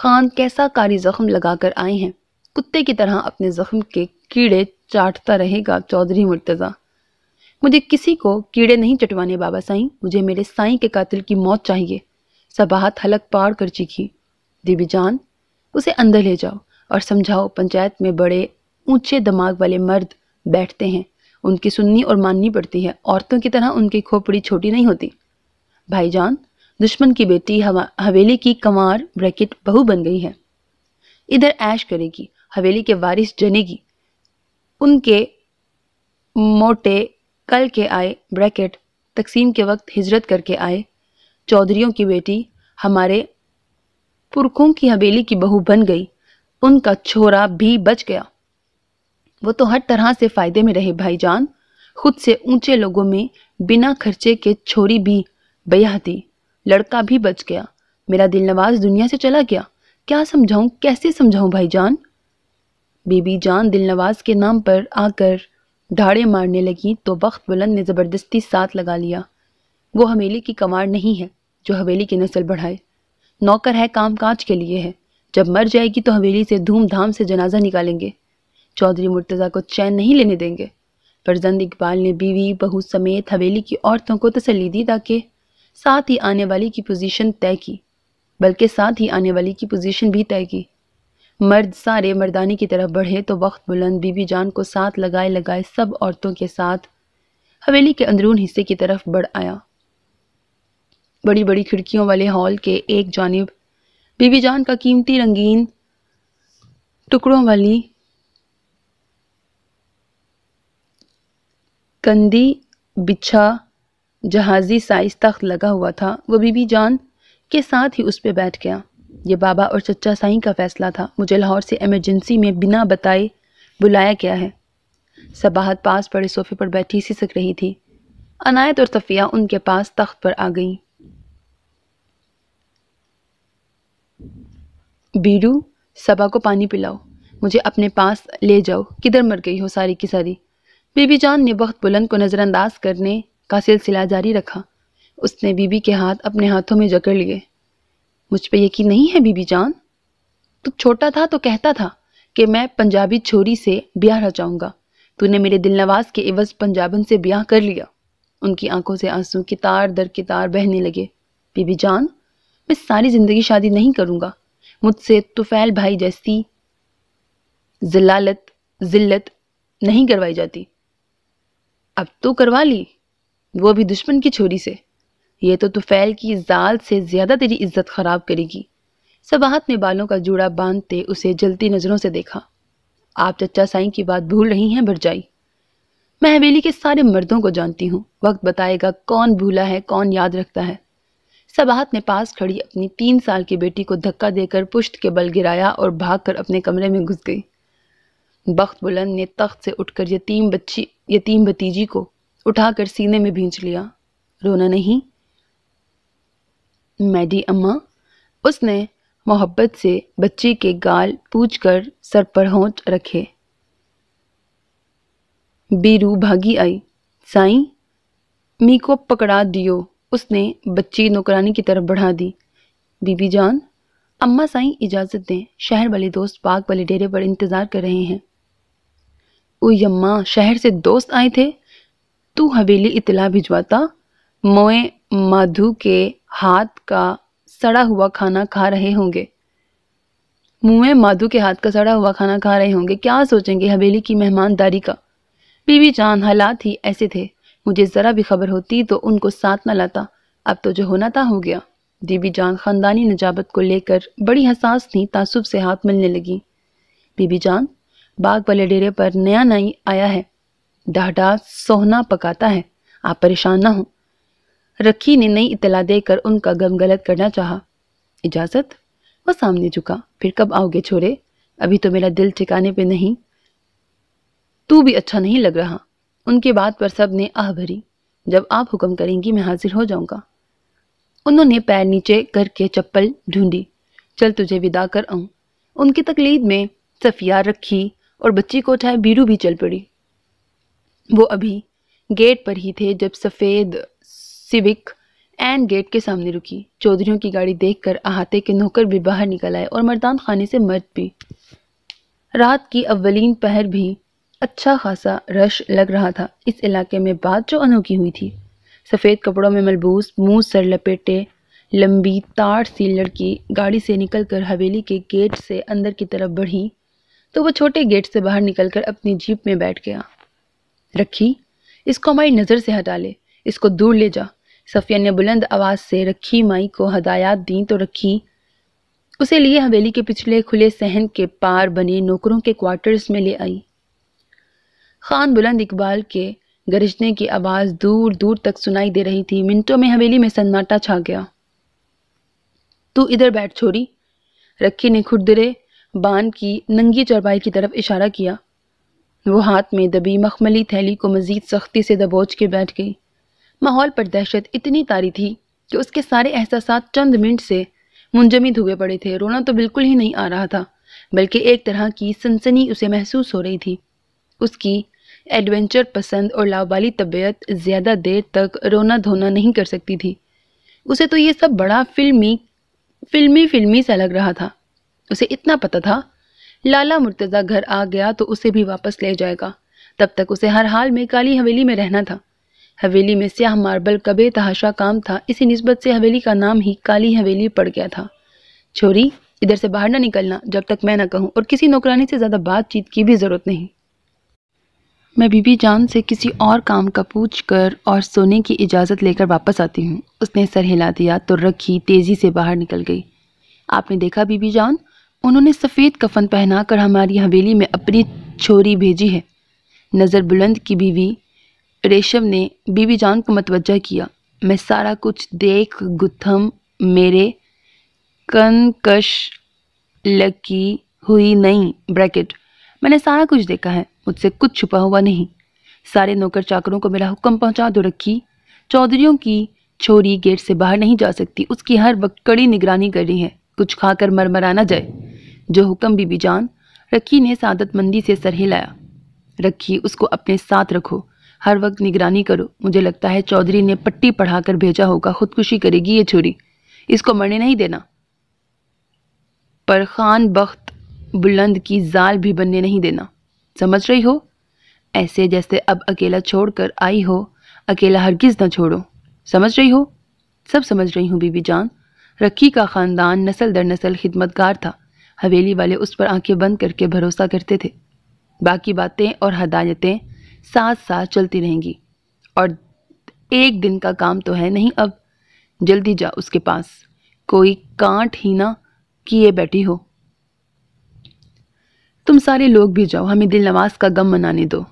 खान कैसा कारी जख्म लगाकर आए हैं कुत्ते की तरह अपने जख्म के कीड़े चाटता रहेगा चौधरी मुर्तज़ा मुझे किसी को कीड़े नहीं चटवाने बाबा साईं मुझे मेरे साईं के कातिल की मौत चाहिए सबाहत हलक पाड़ कर चीखी दीबी जान उसे अंदर ले जाओ और समझाओ पंचायत में बड़े ऊंचे दिमाग वाले मर्द बैठते हैं उनकी सुननी और माननी पड़ती है औरतों की तरह उनकी खोपड़ी छोटी नहीं होती भाईजान दुश्मन की बेटी हवेली की कमार ब्रैकेट बहू बन गई है इधर ऐश करेगी हवेली के वारिस जनेगी उनके मोटे कल के आए ब्रैकेट तकसीम के वक्त हिजरत करके आए चौधरीों की बेटी हमारे पुरखों की हवेली की बहू बन गई उनका छोरा भी बच गया वो तो हर तरह से फ़ायदे में रहे भाईजान खुद से ऊंचे लोगों में बिना खर्चे के छोरी भी बया दी लड़का भी बच गया मेरा दिल नवाज दुनिया से चला गया क्या समझाऊं कैसे समझाऊं भाईजान बीबी जान दिलनवाज के नाम पर आकर ढाड़े मारने लगी तो वक्त बुलंद ने ज़बरदस्ती साथ लगा लिया वो हवेली की कमार नहीं है जो हवेली की नस्ल बढ़ाए नौकर है काम काज के लिए है जब मर जाएगी तो हवेली से धूमधाम से जनाजा निकालेंगे चौधरी मुर्तज़ा को चैन नहीं लेने देंगे फरजंद इकबाल ने बीवी बहू समेत हवेली की औरतों को तसली दी ताकि साथ ही आने वाली की पोजीशन तय की बल्कि साथ ही आने वाली की पोजीशन भी तय की मर्द सारे मर्दानी की तरफ बढ़े तो वक्त बुलंद बीबी जान को साथ लगाए लगाए सब औरतों के साथ हवेली के अंदरून हिस्से की तरफ बढ़ आया बड़ी बड़ी खिड़कियों वाले हॉल के एक जानब बीबी जान का कीमती रंगीन टुकड़ों वाली कंदी बिछा जहाजी साइज तख्त लगा हुआ था वो बीबी जान के साथ ही उस पर बैठ गया ये बाबा और चचा साईं का फैसला था मुझे लाहौर से एमरजेंसी में बिना बताए बुलाया गया है सबाहत पास पड़े सोफे पर बैठी सिसक रही थी अनायत और सफ़िया उनके पास तख्त पर आ गईं बीरू सबा को पानी पिलाओ मुझे अपने पास ले जाओ किधर मर गई हो सारी की सारी बीबी जान ने बहुत बुलंद को नज़रअंदाज करने का सिलसिला जारी रखा उसने बीबी के हाथ अपने हाथों में जकड़ लिए मुझ पर यकीन नहीं है बीबी जान तू छोटा था तो कहता था कि मैं पंजाबी छोरी से ब्याह रचाऊंगा तूने मेरे दिल नवाज के इवज पंजाबन से ब्याह कर लिया उनकी आंखों से आंसू की तार दर की तार बहने लगे बीबी जान मैं सारी ज़िंदगी शादी नहीं करूँगा मुझसे तुफैल भाई जैसी जिलालत जिल्लत नहीं करवाई जाती अब तो करवा ली वो भी दुश्मन की छोरी से ये तो तुफैल की जाल से ज़्यादा तेरी इज्जत खराब करेगी सबाहत ने बालों का जूड़ा बांधते उसे जलती नज़रों से देखा आप चचा साईं की बात भूल रही हैं भरजाई मैं हवेली के सारे मर्दों को जानती हूँ वक्त बताएगा कौन भूला है कौन याद रखता है सबाहत ने पास खड़ी अपनी तीन साल की बेटी को धक्का देकर पुश्त के बल गिराया और भागकर अपने कमरे में घुस गई बख्त बुलंद ने तख्त से उठकर यतीम बच्ची यतीम भतीजी को उठाकर सीने में भींच लिया रोना नहीं मैडी अम्मा उसने मोहब्बत से बच्चे के गाल पूछ कर सर पर होंच रखे बीरू भागी आई साईं मी को पकड़ा दियो उसने बच्ची नौकरानी की तरफ बढ़ा दी बीबी जान अम्मा साईं इजाज़त दें शहर वाले दोस्त बाग वाले डेरे पर इंतज़ार कर रहे हैं यम्मा शहर से दोस्त आए थे तू हवेली इतला भिजवाता मोए माधु के हाथ का सड़ा हुआ खाना खा रहे होंगे मुँह माधु के हाथ का सड़ा हुआ खाना खा रहे होंगे क्या सोचेंगे हवेली की मेहमानदारी का बीवी चांद हालात ही ऐसे थे मुझे ज़रा भी खबर होती तो उनको साथ न लाता अब तो जो होना था हो गया बीबी जान खानदानी नजाबत को लेकर बड़ी हसास थी तासुब से हाथ मिलने लगी बीबी जान बाग वाले डेरे पर नया नहीं आया है डाढ़ा सोहना पकाता है आप परेशान ना हो रखी ने नई इतला देकर उनका गम गलत करना चाहा। इजाज़त वह सामने झुका फिर कब आओगे छोरे अभी तो मेरा दिल ठिकाने पे नहीं तू भी अच्छा नहीं लग रहा उनकी बात पर सब ने आह भरी जब आप हुक्म करेंगी मैं हाजिर हो जाऊंगा उन्होंने पैर नीचे करके चप्पल ढूंढी चल तुझे विदा कर आऊं उनकी तकलीद में सफिया रखी और बच्ची को उठाए बीरू भी चल पड़ी वो अभी गेट पर ही थे जब सफ़ेद सिविक एन गेट के सामने रुकी चौधरीों की गाड़ी देखकर अहाते के नौकर भी बाहर निकल आए और मर्दान खाने से मर्द भी रात की अवलिन पहर भी अच्छा खासा रश लग रहा था इस इलाके में बात जो अनोखी हुई थी सफ़ेद कपड़ों में मलबूस मुंह सर लपेटे लंबी तार सी लड़की गाड़ी से निकलकर हवेली के गेट से अंदर की तरफ बढ़ी तो वह छोटे गेट से बाहर निकलकर अपनी जीप में बैठ गया रखी इसको हमारी नज़र से हटा ले इसको दूर ले जा सफिया ने बुलंद आवाज़ से रखी माई को हदायत दी तो रखी उसे लिए हवेली के पिछले खुले सहन के पार बने नौकरों के क्वार्टर्स में ले आई खान बुलंद इकबाल के गरजने की आवाज़ दूर दूर तक सुनाई दे रही थी मिनटों में हवेली में सन्नाटा छा गया तू इधर बैठ छोरी रखी ने खुरदरे बान की नंगी चरबाई की तरफ इशारा किया वो हाथ में दबी मखमली थैली को मज़ीद सख्ती से दबोच के बैठ गई माहौल पर दहशत इतनी तारी थी कि उसके सारे एहसास चंद मिनट से मुंजमद हुए पड़े थे रोना तो बिल्कुल ही नहीं आ रहा था बल्कि एक तरह की सनसनी उसे महसूस हो रही थी उसकी एडवेंचर पसंद और लावाली तबीयत ज़्यादा देर तक रोना धोना नहीं कर सकती थी उसे तो ये सब बड़ा फिल्मी फिल्मी फिल्मी सा लग रहा था उसे इतना पता था लाला मुर्तज़ा घर आ गया तो उसे भी वापस ले जाएगा तब तक उसे हर हाल में काली हवेली में रहना था हवेली में स्याह मार्बल कबे तहाशा काम था इसी नस्बत से हवेली का नाम ही काली हवेली पड़ गया था छोरी इधर से बाहर ना निकलना जब तक मैं ना कहूँ और किसी नौकरानी से ज़्यादा बातचीत की भी ज़रूरत नहीं मैं बीबी जान से किसी और काम का पूछ कर और सोने की इजाज़त लेकर वापस आती हूँ उसने सर हिला दिया तो रखी तेज़ी से बाहर निकल गई आपने देखा बीबी जान उन्होंने सफ़ेद कफन पहनाकर हमारी हवेली में अपनी छोरी भेजी है नज़र बुलंद की बीवी रेशम ने बीवी जान को मतवजह किया मैं सारा कुछ देख गुथम मेरे कनकश लकी हुई नहीं ब्रैकेट मैंने सारा कुछ देखा है मुझसे कुछ छुपा हुआ नहीं सारे नौकर चाकरों को मेरा हुक्म पहुंचा दो रखी चौधरीों की छोरी गेट से बाहर नहीं जा सकती उसकी हर वक्त कड़ी निगरानी कर रही है कुछ खाकर मरमरा जाए जो हुक्म बीबी जान रखी ने सादतमंदी मंदी से सर हिलाया रखी उसको अपने साथ रखो हर वक्त निगरानी करो मुझे लगता है चौधरी ने पट्टी पढ़ाकर भेजा होगा खुदकुशी करेगी ये छोरी इसको मरने नहीं देना पर खान बख्त बुलंद की जाल भी बनने नहीं देना समझ रही हो ऐसे जैसे अब अकेला छोड़कर आई हो अकेला हरगिज ना छोड़ो समझ रही हो सब समझ रही हूँ बीबी जान रखी का ख़ानदान नसल दर नसल खिदमतगार था हवेली वाले उस पर आंखें बंद करके भरोसा करते थे बाकी बातें और हदायतें साथ साथ चलती रहेंगी और एक दिन का काम तो है नहीं अब जल्दी जा उसके पास कोई कांट ही ना किए बैठी हो तुम सारे लोग भी जाओ हमें दिल नवाज का गम मनाने दो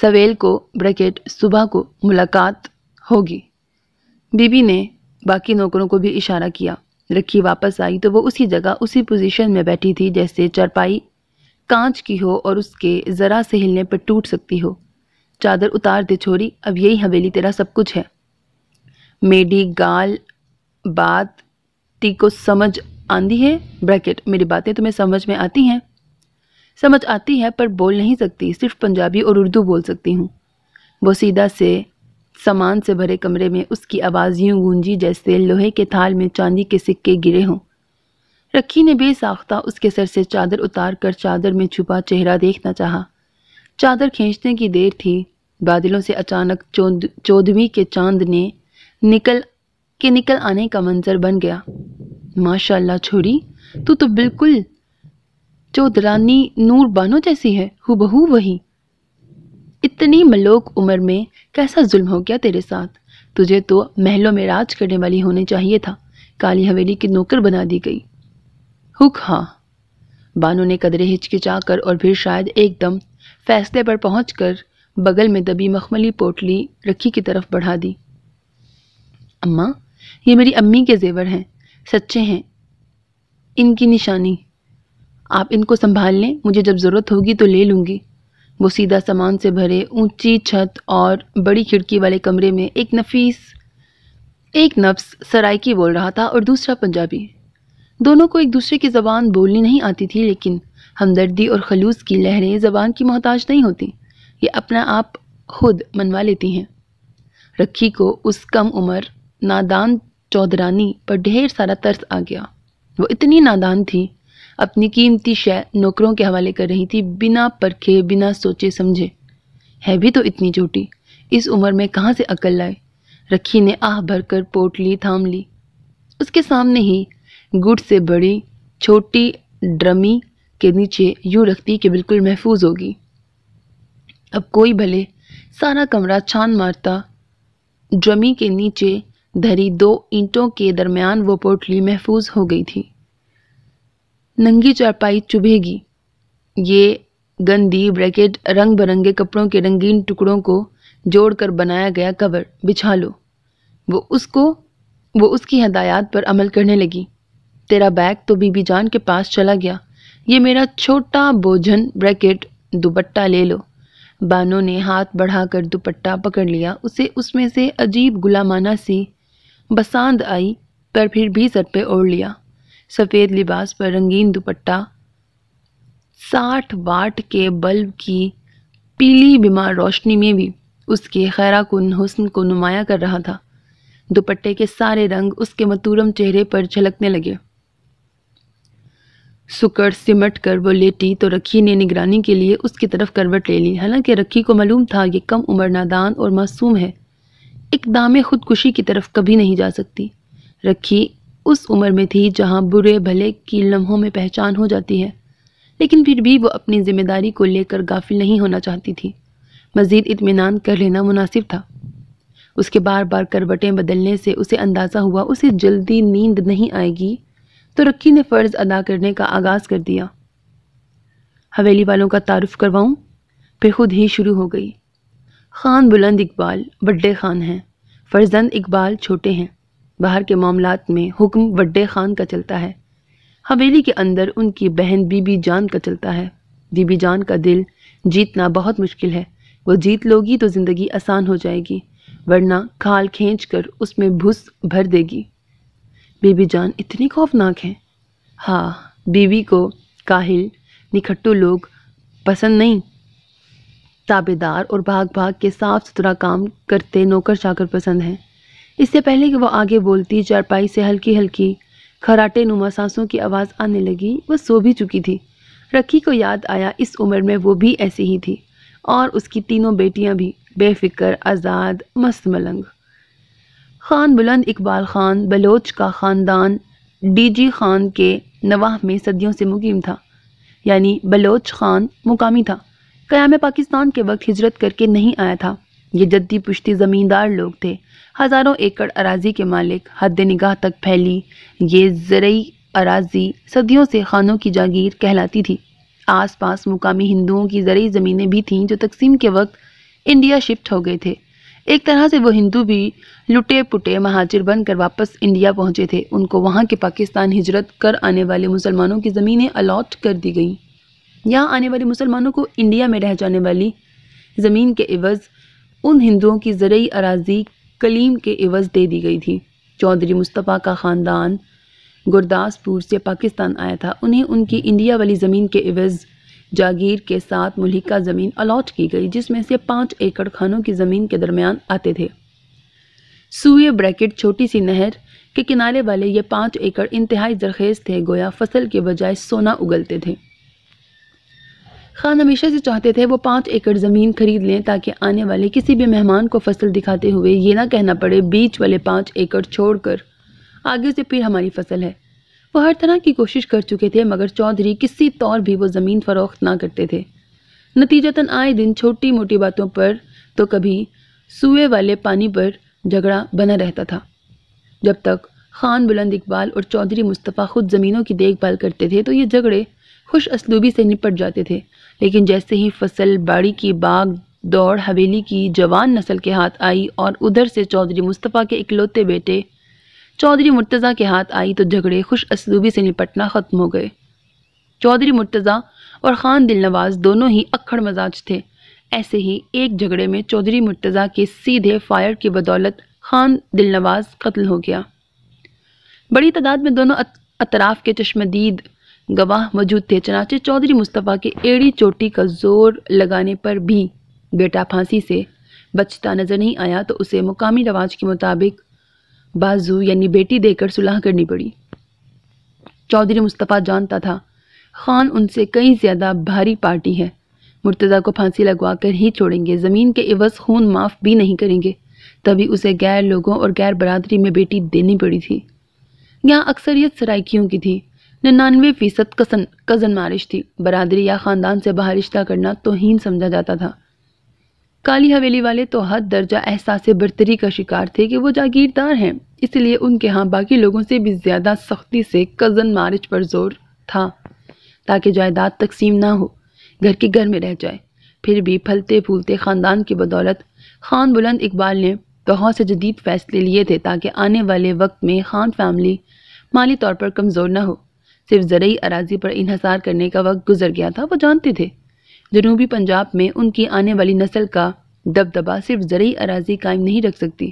सवेल को ब्रकेट सुबह को मुलाकात होगी बीबी ने बाकी नौकरों को भी इशारा किया रखी वापस आई तो वो उसी जगह उसी पोजीशन में बैठी थी जैसे चरपाई कांच की हो और उसके ज़रा से हिलने पर टूट सकती हो चादर उतार दे छोरी अब यही हवेली तेरा सब कुछ है मेडी गाल बात टी को समझ आंदी है ब्रैकेट मेरी बातें तुम्हें समझ में आती हैं समझ आती है पर बोल नहीं सकती सिर्फ पंजाबी और उर्दू बोल सकती हूँ वो सीधा से सामान से भरे कमरे में उसकी आवाज़ यूं गूंजी जैसे लोहे के थाल में चांदी के सिक्के गिरे हों रखी ने बेसाख्ता उसके सर से चादर उतार कर चादर में छुपा चेहरा देखना चाहा चादर खींचने की देर थी बादलों से अचानक चौदहवीं के चांद ने निकल के निकल आने का मंजर बन गया माशाल्लाह छोरी तू तो बिल्कुल चौधरानी नूर बानो जैसी है हु बहू वही इतनी मलोक उम्र में कैसा जुल्म हो गया तेरे साथ तुझे तो महलों में राज करने वाली होने चाहिए था काली हवेली की नौकर बना दी गई हुक हाँ बानो ने कदरे हिचकिचा कर और फिर शायद एकदम फैसले पर पहुँच कर बगल में दबी मखमली पोटली रखी की तरफ बढ़ा दी अम्मा ये मेरी अम्मी के जेवर हैं सच्चे हैं इनकी निशानी आप इनको संभाल लें मुझे जब ज़रूरत होगी तो ले लूँगी वो सीधा सामान से भरे ऊंची छत और बड़ी खिड़की वाले कमरे में एक नफीस एक नफ्स सरायकी बोल रहा था और दूसरा पंजाबी दोनों को एक दूसरे की ज़बान बोलनी नहीं आती थी लेकिन हमदर्दी और खलूस की लहरें ज़बान की मोहताज नहीं होती ये अपना आप खुद मनवा लेती हैं रखी को उस कम उम्र नादान चौधरानी पर ढेर सारा तर्स आ गया वो इतनी नादान थी अपनी कीमती शय नौकरों के हवाले कर रही थी बिना परखे बिना सोचे समझे है भी तो इतनी छोटी इस उम्र में कहाँ से अकल लाए रखी ने आह भरकर पोटली थाम ली उसके सामने ही गुट से बड़ी छोटी ड्रमी के नीचे यूं रखती कि बिल्कुल महफूज होगी अब कोई भले सारा कमरा छान मारता ड्रमी के नीचे धरी दो ईंटों के दरमियान वो पोटली महफूज हो गई थी नंगी चारपाई चुभेगी ये गंदी ब्रैकेट रंग बिरंगे कपड़ों के रंगीन टुकड़ों को जोड़कर बनाया गया कवर बिछा लो वो उसको वो उसकी हदायत पर अमल करने लगी तेरा बैग तो बीबी जान के पास चला गया ये मेरा छोटा बोझन ब्रैकेट दुपट्टा ले लो बानो ने हाथ बढ़ाकर दुपट्टा पकड़ लिया उसे उसमें से अजीब गुलामाना सी बसांद आई पर फिर भी सर पे ओढ़ लिया सफ़ेद लिबास पर रंगीन दुपट्टा साठ वाट के बल्ब की पीली बीमार रोशनी में भी उसके खैरा कन हुस्न को नुमाया कर रहा था दुपट्टे के सारे रंग उसके मतूरम चेहरे पर झलकने लगे सुकर सिमट कर वो लेटी तो रखी ने निगरानी के लिए उसकी तरफ करवट ले ली हालांकि रखी को मालूम था कि कम उम्र नादान और मासूम है एक दामे खुदकुशी की तरफ कभी नहीं जा सकती रखी उस उम्र में थी जहाँ बुरे भले की लम्हों में पहचान हो जाती है लेकिन फिर भी वो अपनी जिम्मेदारी को लेकर गाफिल नहीं होना चाहती थी मज़ीद इतमान कर लेना मुनासिब था उसके बार बार करवटें बदलने से उसे अंदाज़ा हुआ उसे जल्दी नींद नहीं आएगी तो रक्की ने फ़र्ज़ अदा करने का आगाज़ कर दिया हवेली वालों का तारफ़ करवाऊँ फिर खुद ही शुरू हो गई खान बुलंद इकबाल बड्डे खान हैं फर्जंद इकबाल छोटे हैं बाहर के मामलात में हुक्म वड्डे खान का चलता है हवेली के अंदर उनकी बहन बीबी जान का चलता है बीबी जान का दिल जीतना बहुत मुश्किल है वो जीत लोगी तो ज़िंदगी आसान हो जाएगी वरना खाल खींच कर उसमें भुस भर देगी बीबी जान इतनी खौफनाक है हाँ बीवी को काहिल निखट्टू लोग पसंद नहीं ताबेदार और भाग भाग के साफ सुथरा काम करते नौकर चाकर पसंद हैं इससे पहले कि वह आगे बोलती चारपाई से हल्की हल्की खराटे नुमा सांसों की आवाज़ आने लगी वह सो भी चुकी थी रखी को याद आया इस उम्र में वो भी ऐसी ही थी और उसकी तीनों बेटियां भी बेफिक्र आज़ाद मस्त मलंग खान बुलंद इकबाल खान बलोच का ख़ानदान डीजी खान के नवाह में सदियों से मुकीम था यानी बलोच खान मुकामी था कयाम पाकिस्तान के वक्त हिजरत करके नहीं आया था ये जद्दी पुश्ती ज़मींदार लोग थे हज़ारों एकड़ अराजी के मालिक हद निगाह तक फैली ये ज़रूरी अराजी सदियों से खानों की जागीर कहलाती थी आसपास मुकामी हिंदुओं की ज़रूरी ज़मीनें भी थीं जो तकसीम के वक्त इंडिया शिफ्ट हो गए थे एक तरह से वो हिंदू भी लुटे पुटे महाजिर बनकर वापस इंडिया पहुँचे थे उनको वहाँ के पाकिस्तान हिजरत कर आने वाले मुसलमानों की ज़मीनें अलाट कर दी गईं यहाँ आने वाले मुसलमानों को इंडिया में रह जाने वाली ज़मीन के एवज़ उन हिंदुओं की जरिए अराजी कलीम के एवज़ दे दी गई थी चौधरी मुस्तफ़ा का ख़ानदान गुरदासपुर से पाकिस्तान आया था उन्हें उनकी इंडिया वाली ज़मीन के एवज़ जागीर के साथ मलिका ज़मीन अलाट की गई जिसमें से पाँच एकड़ खानों की ज़मीन के दरमियान आते थे सूए ब्रैकेट छोटी सी नहर के किनारे वाले ये पाँच एकड़ इंतहाई जरखेज़ थे गोया फसल के बजाय सोना उगलते थे खान हमेशा से चाहते थे वो पाँच एकड़ ज़मीन खरीद लें ताकि आने वाले किसी भी मेहमान को फसल दिखाते हुए ये ना कहना पड़े बीच वाले पाँच एकड़ छोड़कर आगे से फिर हमारी फसल है वो हर तरह की कोशिश कर चुके थे मगर चौधरी किसी तौर भी वो ज़मीन फरोख्त ना करते थे नतीजतन आए दिन छोटी मोटी बातों पर तो कभी सुए वाले पानी पर झगड़ा बना रहता था जब तक खान बुलंद इकबाल और चौधरी मुस्तफ़ा खुद ज़मीनों की देखभाल करते थे तो ये झगड़े खुश असलूबी से निपट जाते थे लेकिन जैसे ही फसल बाड़ी की बाग दौड़ हवेली की जवान नस्ल के हाथ आई और उधर से चौधरी मुस्तफ़ा के इकलौते बेटे चौधरी मुर्तज़ा के हाथ आई तो झगड़े खुश असलूबी से निपटना ख़त्म हो गए चौधरी मुर्तज़ा और ख़ान दिल नवाज दोनों ही अक्खड़ मजाज थे ऐसे ही एक झगड़े में चौधरी मुर्तज़ा के सीधे फायर की बदौलत खान दिल नवाज कत्ल हो गया बड़ी तादाद में दोनों अतराफ़ के चश्मदीद गवाह मौजूद थे चनाचे चौधरी मुस्तफ़ा के एड़ी चोटी का जोर लगाने पर भी बेटा फांसी से बचता नजर नहीं आया तो उसे मुकामी रवाज के मुताबिक बाजू यानी बेटी देकर सुलह करनी पड़ी चौधरी मुस्तफ़ा जानता था खान उनसे कई ज़्यादा भारी पार्टी है मुर्तज़ा को फांसी लगवा कर ही छोड़ेंगे ज़मीन के इवज़ खून माफ़ भी नहीं करेंगे तभी उसे गैर लोगों और गैर बरदरी में बेटी देनी पड़ी थी यहाँ अक्सरियत सराइकियों की थी निन्यानवे फ़ीसद कसन कज़न मारिश थी बरदरी या ख़ानदान से बाहर रिश्ता करना तोहन समझा जाता था काली हवेली वाले तो हद दर्जा एहसास बरतरी का शिकार थे कि वो जागीरदार हैं इसलिए उनके यहाँ बाकी लोगों से भी ज़्यादा सख्ती से कज़न मारिज पर जोर था ताकि जायदाद तकसीम ना हो घर के घर में रह जाए फिर भी फलते फूलते ख़ानदान की बदौलत खान बुलंद इकबाल ने बहुत से जदीद फैसले लिए थे ताकि आने वाले वक्त में खान फैमिली माली तौर पर कमज़ोर ना हो सिर्फ ज़रूरी अराजी पर इहसार करने का वक्त गुजर गया था वो जानते थे जनूबी पंजाब में उनकी आने वाली नस्ल का दबदबा सिर्फ ज़रूरी अराजी कायम नहीं रख सकती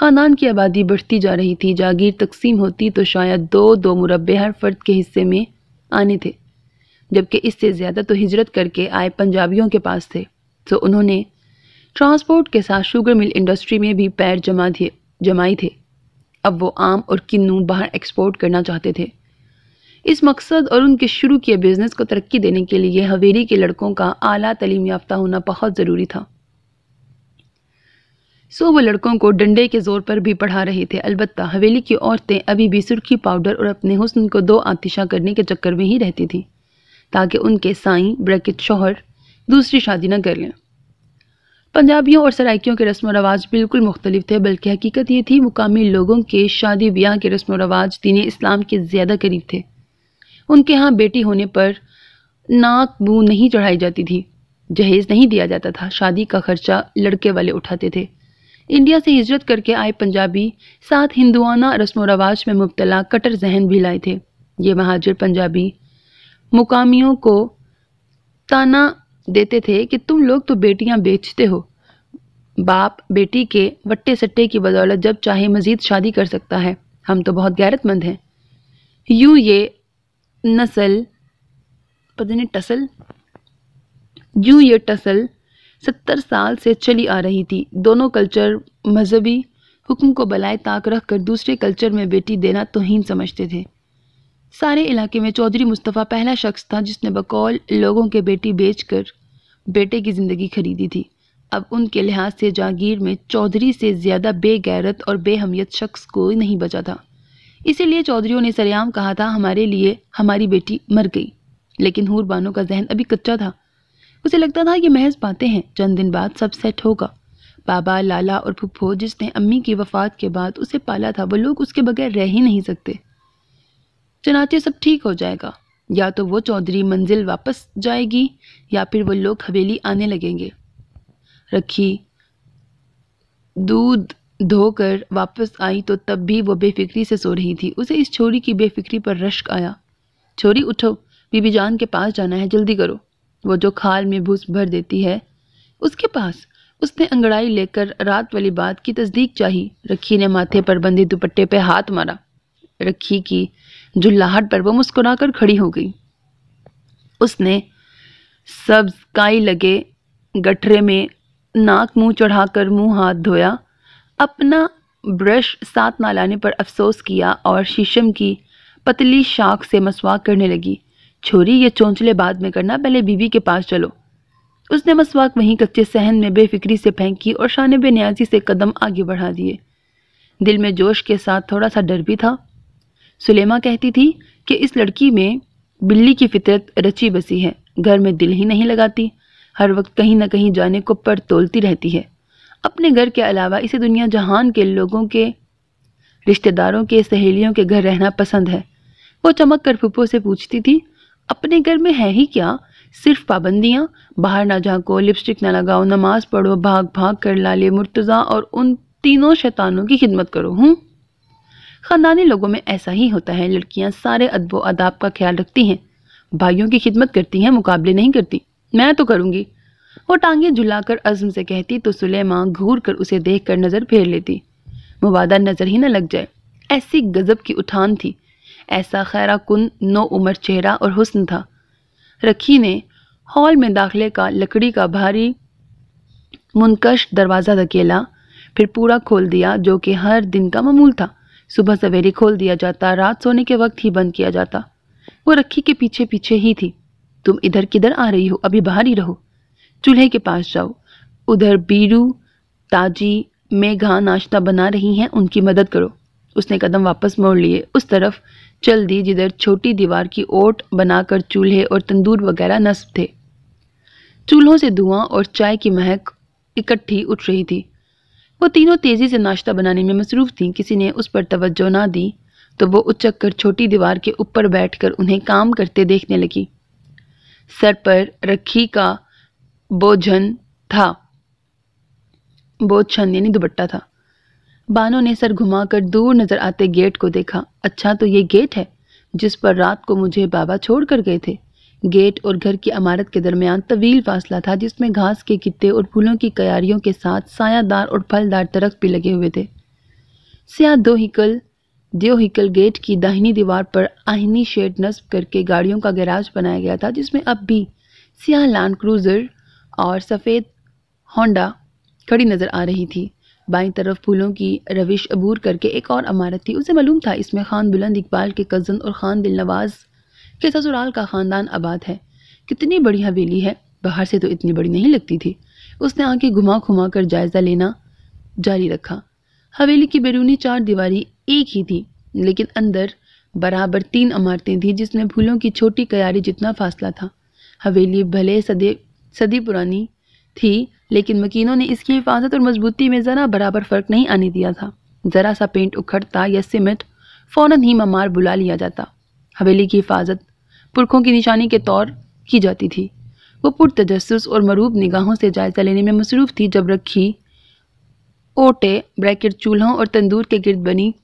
ख़ानदान की आबादी बढ़ती जा रही थी जागीर तकसीम होती तो शायद दो दो मुरबे हर फर्द के हिस्से में आने थे जबकि इससे ज़्यादा तो हिजरत करके आए पंजाबियों के पास थे तो उन्होंने ट्रांसपोर्ट के साथ शुगर मिल इंडस्ट्री में भी पैर जमा दिए जमाई थे अब वो आम और किन्नू बाहर एक्सपोर्ट करना चाहते थे इस मकसद और उनके शुरू किए बिज़नेस को तरक्की देने के लिए हवेली के लड़कों का आला तलीम याफ्ता होना बहुत ज़रूरी था सो वो लड़कों को डंडे के ज़ोर पर भी पढ़ा रहे थे अलबत् हवेली की औरतें अभी भी सुर्खी पाउडर और अपने हुस्न को दो आतिशा करने के चक्कर में ही रहती थीं ताकि उनके साई ब्रैकेट शोहर दूसरी शादी न कर लें पंजाबियों और सराइकियों के रस्म रवाज बिल्कुल मुख्तलिफ थे बल्कि हकीकत ये थी मुकामी लोगों के शादी ब्याह के रस्म रवाज दीन इस्लाम के ज़्यादा करीब थे उनके यहाँ बेटी होने पर नाक बू नहीं चढ़ाई जाती थी जहेज नहीं दिया जाता था शादी का खर्चा लड़के वाले उठाते थे इंडिया से हिजरत करके आए पंजाबी साथ हिंदुआना रस्म रवाज में मुबतला कटर जहन भी लाए थे ये महाजर पंजाबी मुकामियों को ताना देते थे कि तुम लोग तो बेटियां बेचते हो बाप बेटी के वट्टे सट्टे की बदौलत जब चाहे मज़ीद शादी कर सकता है हम तो बहुत गैरतमंद हैं यूं ये नसल पता नहीं टसल जू ये टसल सत्तर साल से चली आ रही थी दोनों कल्चर मजहबी हुक्म को बलाए ताक रख कर दूसरे कल्चर में बेटी देना तोहन समझते थे सारे इलाके में चौधरी मुस्तफ़ा पहला शख्स था जिसने बकौल लोगों के बेटी बेचकर बेटे की ज़िंदगी खरीदी थी अब उनके लिहाज से जागीर में चौधरी से ज़्यादा बेगैरत और बेहमियत शख्स को नहीं बचा था इसीलिए चौधरी ने सरेआम कहा था हमारे लिए हमारी बेटी मर गई लेकिन हूर बानो का जहन अभी कच्चा था उसे लगता था ये महज बातें हैं चंद दिन बाद सब सेट होगा बाबा लाला और फुप्पो जिसने अम्मी की वफात के बाद उसे पाला था वो लोग उसके बगैर रह ही नहीं सकते चनाचे सब ठीक हो जाएगा या तो वो चौधरी मंजिल वापस जाएगी या फिर वो लोग हवेली आने लगेंगे रखी दूध धोकर वापस आई तो तब भी वो बेफिक्री से सो रही थी उसे इस छोरी की बेफिक्री पर रश्क आया छोरी उठो बीबी जान के पास जाना है जल्दी करो वो जो खाल में भूस भर देती है उसके पास उसने अंगड़ाई लेकर रात वाली बात की तस्दीक चाही रखी ने माथे पर बंधे दुपट्टे पर हाथ मारा रखी की जुल्लाहट पर वो मुस्कुरा कर खड़ी हो गई उसने सब्ज काई लगे गठरे में नाक मुंह चढ़ाकर मुंह हाथ धोया अपना ब्रश साथ ना लाने पर अफसोस किया और शीशम की पतली शाख से मसवाक करने लगी छोरी ये चौंचले बाद में करना पहले बीबी के पास चलो उसने मसवाक वहीं कच्चे सहन में बेफिक्री से फेंकी और शान न्याजी से कदम आगे बढ़ा दिए दिल में जोश के साथ थोड़ा सा डर भी था सुलेमा कहती थी कि इस लड़की में बिल्ली की फितरत रची बसी है घर में दिल ही नहीं लगाती हर वक्त कहीं ना कहीं जाने को पर तोलती रहती है अपने घर के अलावा इसे दुनिया जहान के लोगों के रिश्तेदारों के सहेलियों के घर रहना पसंद है वो चमक कर फूफो से पूछती थी अपने घर में है ही क्या सिर्फ पाबंदियाँ बाहर ना झाँको लिपस्टिक ना लगाओ नमाज पढ़ो भाग भाग कर लाले मुर्तज़ा और उन तीनों शैतानों की खिदमत करो हूँ ख़ानदानी लोगों में ऐसा ही होता है लड़कियाँ सारे अदबो आदाब का ख्याल रखती हैं भाइयों की खिदमत करती हैं मुकाबले नहीं करती मैं तो करूँगी वो टांगे जुलाकर अज़म से कहती तो सुलेमा घूर कर उसे देख कर नज़र फेर लेती मुबादा नज़र ही न लग जाए ऐसी गज़ब की उठान थी ऐसा खैरा कन नो उमर चेहरा और हुस्न था रखी ने हॉल में दाखिले का लकड़ी का भारी मुनकश दरवाज़ा धकेला फिर पूरा खोल दिया जो कि हर दिन का मामूल था सुबह सवेरे खोल दिया जाता रात सोने के वक्त ही बंद किया जाता वो रखी के पीछे पीछे ही थी तुम इधर किधर आ रही हो अभी बाहर ही रहो चूल्हे के पास जाओ उधर बीरू ताजी मेघा नाश्ता बना रही हैं उनकी मदद करो उसने कदम वापस मोड़ लिए उस तरफ चल दी जिधर छोटी दीवार की ओट बनाकर चूल्हे और तंदूर वगैरह नस्ब थे चूल्हों से धुआं और चाय की महक इकट्ठी उठ रही थी वो तीनों तेज़ी से नाश्ता बनाने में मसरूफ़ थीं किसी ने उस पर तवज्जो ना दी तो वो उचक कर छोटी दीवार के ऊपर बैठकर उन्हें काम करते देखने लगी सर पर रखी का बोझन था बोझन यानी दुबट्टा था बानो ने सर घुमाकर दूर नजर आते गेट को देखा अच्छा तो ये गेट है जिस पर रात को मुझे बाबा छोड़ कर गए थे गेट और घर की इमारत के दरमियान तवील फासला था जिसमें घास के कित्ते और फूलों की क्यारियों के साथ सायादार और फलदार दरख्त भी लगे हुए थे स्या दो हिकल हिकल गेट की दाहिनी दीवार पर आहिनी शेड नस्ब करके गाड़ियों का गैराज बनाया गया था जिसमें अब भी सियाह लैंड क्रूजर और सफ़ेद होंडा खड़ी नज़र आ रही थी बाई तरफ फूलों की रविश अबूर करके एक और अमारत थी उसे मालूम था इसमें खान बुलंद इकबाल के कज़न और ख़ान दिलनवाज के ससुराल का ख़ानदान आबाद है कितनी बड़ी हवेली है बाहर से तो इतनी बड़ी नहीं लगती थी उसने आंखें घुमा घुमा कर जायज़ा लेना जारी रखा हवेली की बैरूनी चार दीवारी एक ही थी लेकिन अंदर बराबर तीन इमारतें थीं जिसमें फूलों की छोटी क्यारी जितना फासला था हवेली भले सदे सदी पुरानी थी लेकिन मकीनों ने इसकी हिफाजत और मजबूती में ज़रा बराबर फ़र्क नहीं आने दिया था ज़रा सा पेंट उखड़ता या सीमेंट फ़ौर ही ममार बुला लिया जाता हवेली की हिफाजत पुरखों की निशानी के तौर की जाती थी वो पुरतजस और मरूब निगाहों से जायज़ा लेने में मसरूफ़ थी जब रखी ओटे ब्रैकेट चूल्हों और तंदूर के गिरद बनी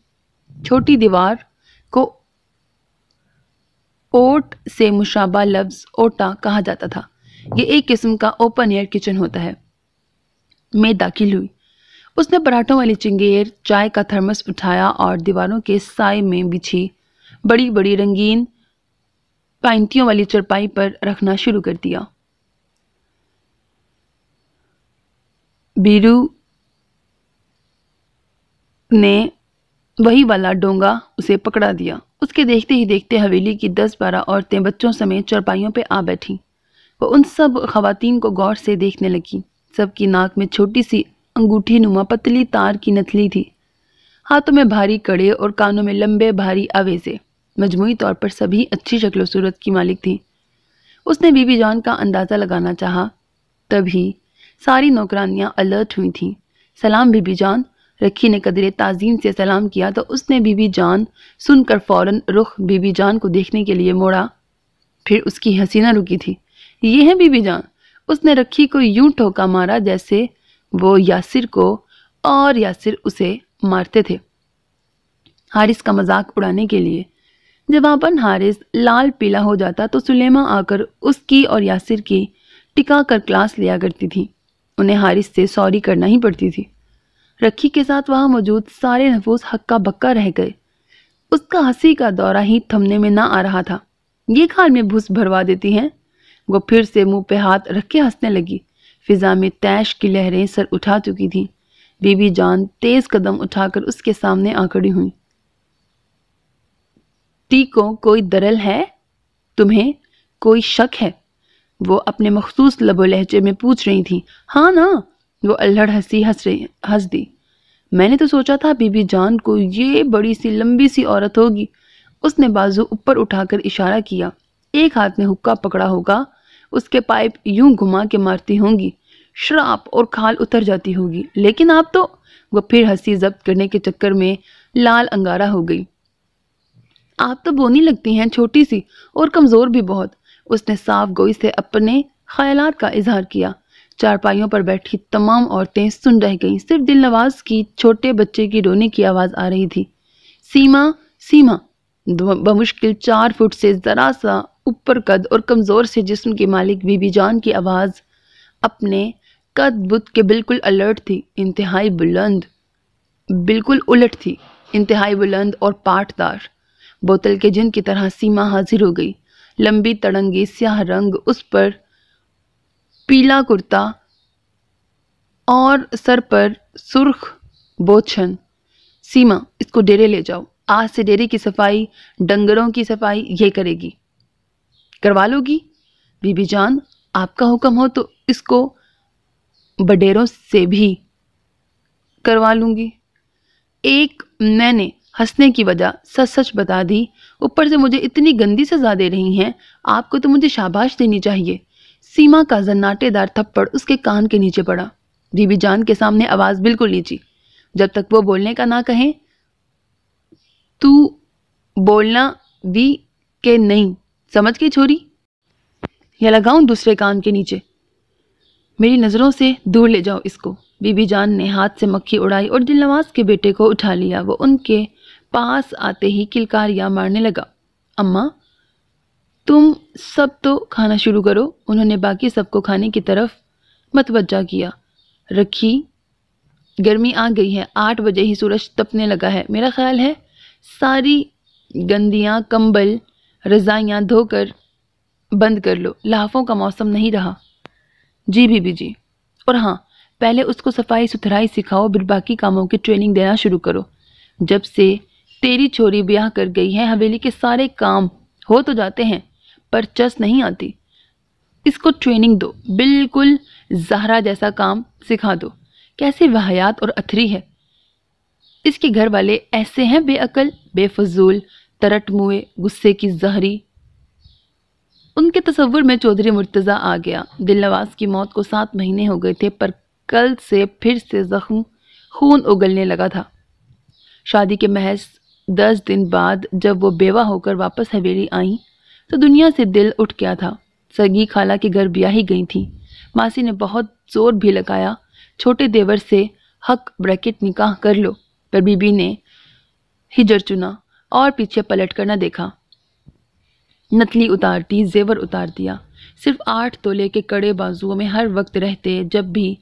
छोटी दीवार को ओट से मुशाबा लफ्ज़ ओटा कहा जाता था ये एक किस्म का ओपन एयर किचन होता है मैं दाखिल हुई उसने पराठों वाली चिंगेर चाय का थर्मस उठाया और दीवारों के साय में बिछी बड़ी बड़ी रंगीन पाइंतियों वाली चरपाई पर रखना शुरू कर दिया बीरू ने वही वाला डोंगा उसे पकड़ा दिया उसके देखते ही देखते हवेली की दस बारह औरतें बच्चों समेत चरपाइयों पर आ बैठी वह उन सब खातन को गौर से देखने लगी सबकी नाक में छोटी सी अंगूठी नुमा पतली तार की नथली थी हाथों में भारी कड़े और कानों में लंबे भारी आवेजे मजमू तौर पर सभी अच्छी शक्ल सूरत की मालिक थी उसने बीबी जान का अंदाज़ा लगाना चाहा तभी सारी नौकरानियाँ अलर्ट हुई थीं सलाम बीबी जान रखी ने कदरे ताजीम से सलाम किया तो उसने बीबी जान सुनकर फ़ौरन रुख बीबी जान को देखने के लिए मोड़ा फिर उसकी हसीना रुकी थी यह है बीबी जान उसने रखी को यूं ठोका मारा जैसे वो यासिर को और यासिर उसे मारते थे हारिस का मजाक उड़ाने के लिए जवाबन हारिस लाल पीला हो जाता तो सुलेमा आकर उसकी और यासिर की टिका कर क्लास लिया करती थी उन्हें हारिस से सॉरी करना ही पड़ती थी रखी के साथ वहाँ मौजूद सारे नफूस हक्का बक्का रह गए उसका हंसी का दौरा ही थमने में ना आ रहा था ये खाल में भूस भरवा देती हैं वो फिर से मुंह पे हाथ रख के हंसने लगी फिजा में तैश की लहरें सर उठा चुकी थीं बीबी जान तेज कदम उठाकर उसके सामने आ खड़ी हुई टी को कोई दरल है तुम्हें कोई शक है वो अपने मखसूस लबो लहजे में पूछ रही थी हाँ ना वो अल्हड़ हंसी हंस रही हंस दी मैंने तो सोचा था बीबी जान को ये बड़ी सी लंबी सी औरत होगी उसने बाजू ऊपर उठाकर इशारा किया एक हाथ में हुक्का पकड़ा होगा उसके पाइप यूं घुमा के मारती होंगी श्राप और खाल उतर जाती होगी लेकिन आप तो वह फिर हंसी जब्त करने के चक्कर में लाल अंगारा हो गई आप तो बोनी लगती हैं छोटी सी और कमज़ोर भी बहुत उसने साफ गोई से अपने ख्याल का इजहार किया चारपाइयों पर बैठी तमाम औरतें सुन रह गईं सिर्फ दिल नवाज की छोटे बच्चे की रोने की आवाज़ आ रही थी सीमा सीमा बमुश्किल चार फुट से ज़रा सा ऊपर कद और कमज़ोर से जिसम के मालिक बीबी जान की आवाज़ अपने कद बुत के बिल्कुल अलर्ट थी इंतहाई बुलंद बिल्कुल उलट थी इंतहाई बुलंद और पाटदार बोतल के जिन की तरह सीमा हाजिर हो गई लंबी तड़ंगी स्याह रंग उस पर पीला कुर्ता और सर पर सुर्ख बोछन सीमा इसको डेरे ले जाओ आज से डेरे की सफाई डंगरों की सफाई ये करेगी करवा लोगी बीबी जान आपका हुक्म हो तो इसको बडेरों से भी करवा लूँगी एक मैंने हंसने की वजह सच सच बता दी ऊपर से मुझे इतनी गंदी सज़ा दे रही हैं आपको तो मुझे शाबाश देनी चाहिए सीमा का जन्नाटेदार थप्पड़ उसके कान के नीचे पड़ा बीबी जान के सामने आवाज़ बिल्कुल नीची जब तक वो बोलने का ना कहें तू बोलना भी के नहीं समझ गई छोरी या लगाऊं दूसरे कान के नीचे मेरी नज़रों से दूर ले जाओ इसको बीबी जान ने हाथ से मक्खी उड़ाई और दिलनवाज के बेटे को उठा लिया वो उनके पास आते ही किलकारियाँ मारने लगा अम्मा तुम सब तो खाना शुरू करो उन्होंने बाकी सबको खाने की तरफ मतवजा किया रखी गर्मी आ गई है आठ बजे ही सूरज तपने लगा है मेरा ख्याल है सारी गंदियाँ कंबल रज़ाइयाँ धोकर बंद कर लो लाफों का मौसम नहीं रहा जी बीबी जी और हाँ पहले उसको सफाई सुथराई सिखाओ फिर बाकी कामों की ट्रेनिंग देना शुरू करो जब से तेरी छोरी ब्याह कर गई है हवेली के सारे काम हो तो जाते हैं पर चस नहीं आती इसको ट्रेनिंग दो बिल्कुल जहरा जैसा काम सिखा दो कैसे वाहयात और अथरी है इसके घर वाले ऐसे हैं बेअकल बेफजूल तरट मुए गुस्से की जहरी उनके तस्वुर में चौधरी मुर्तज़ा आ गया दिल नवाज की मौत को सात महीने हो गए थे पर कल से फिर से ज़ख्म खून उगलने लगा था शादी के महज दस दिन बाद जब वो बेवा होकर वापस हवेली आई तो दुनिया से दिल उठ गया था सगी खाला के घर ब्याह ही गई थी मासी ने बहुत जोर भी लगाया छोटे देवर से हक ब्रैकेट निकाह कर लो पर बीबी ने हिजर चुना और पीछे पलट कर न देखा नतली उतारती जेवर उतार दिया सिर्फ आठ तोले के कड़े बाजुओं में हर वक्त रहते जब भी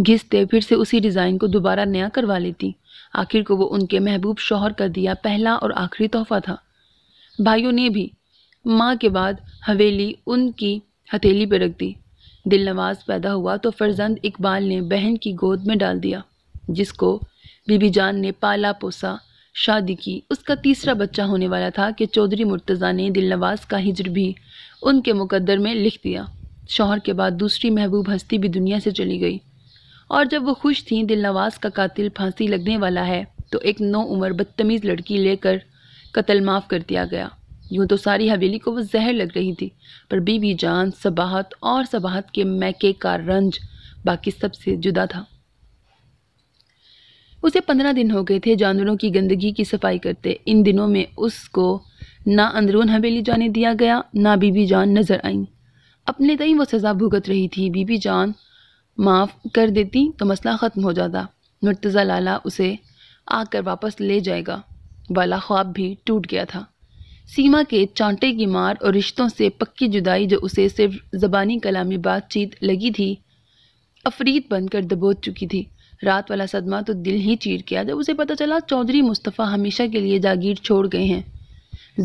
घिसते फिर से उसी डिज़ाइन को दोबारा नया करवा लेती आखिर को वो उनके महबूब शोहर का दिया पहला और आखिरी तोहफा था भाइयों ने भी माँ के बाद हवेली उनकी हथेली पर रख दी दिल नवाज पैदा हुआ तो फर्जंद इकबाल ने बहन की गोद में डाल दिया जिसको बीबी जान ने पाला पोसा शादी की उसका तीसरा बच्चा होने वाला था कि चौधरी मुर्तज़ा ने दिलनवाज का हिजर भी उनके मुकद्दर में लिख दिया शोहर के बाद दूसरी महबूब हस्ती भी दुनिया से चली गई और जब वो खुश थीं दिलनवाज का कातिल फांसी लगने वाला है तो एक नौ उम्र बदतमीज़ लड़की लेकर कत्ल माफ़ कर दिया गया यूँ तो सारी हवेली को वो जहर लग रही थी पर बीबी जान सबाहत और सबाहत के मैके का रंज बाकी सबसे जुदा था उसे पंद्रह दिन हो गए थे जानवरों की गंदगी की सफाई करते इन दिनों में उसको ना अंदरून हवेली जाने दिया गया ना बीबी जान नज़र आईं अपने तई वो सज़ा भुगत रही थी बीबी जान माफ़ कर देती तो मसला ख़त्म हो जाता मुर्तज़ा लाला उसे आकर वापस ले जाएगा वाला ख्वाब भी टूट गया था सीमा के चांटे की मार और रिश्तों से पक्की जुदाई जो उसे सिर्फ ज़बानी कलामी बातचीत लगी थी अफरीद बनकर दबोच चुकी थी रात वाला सदमा तो दिल ही चीर गया जब उसे पता चला चौधरी मुस्तफ़ा हमेशा के लिए जागीर छोड़ गए हैं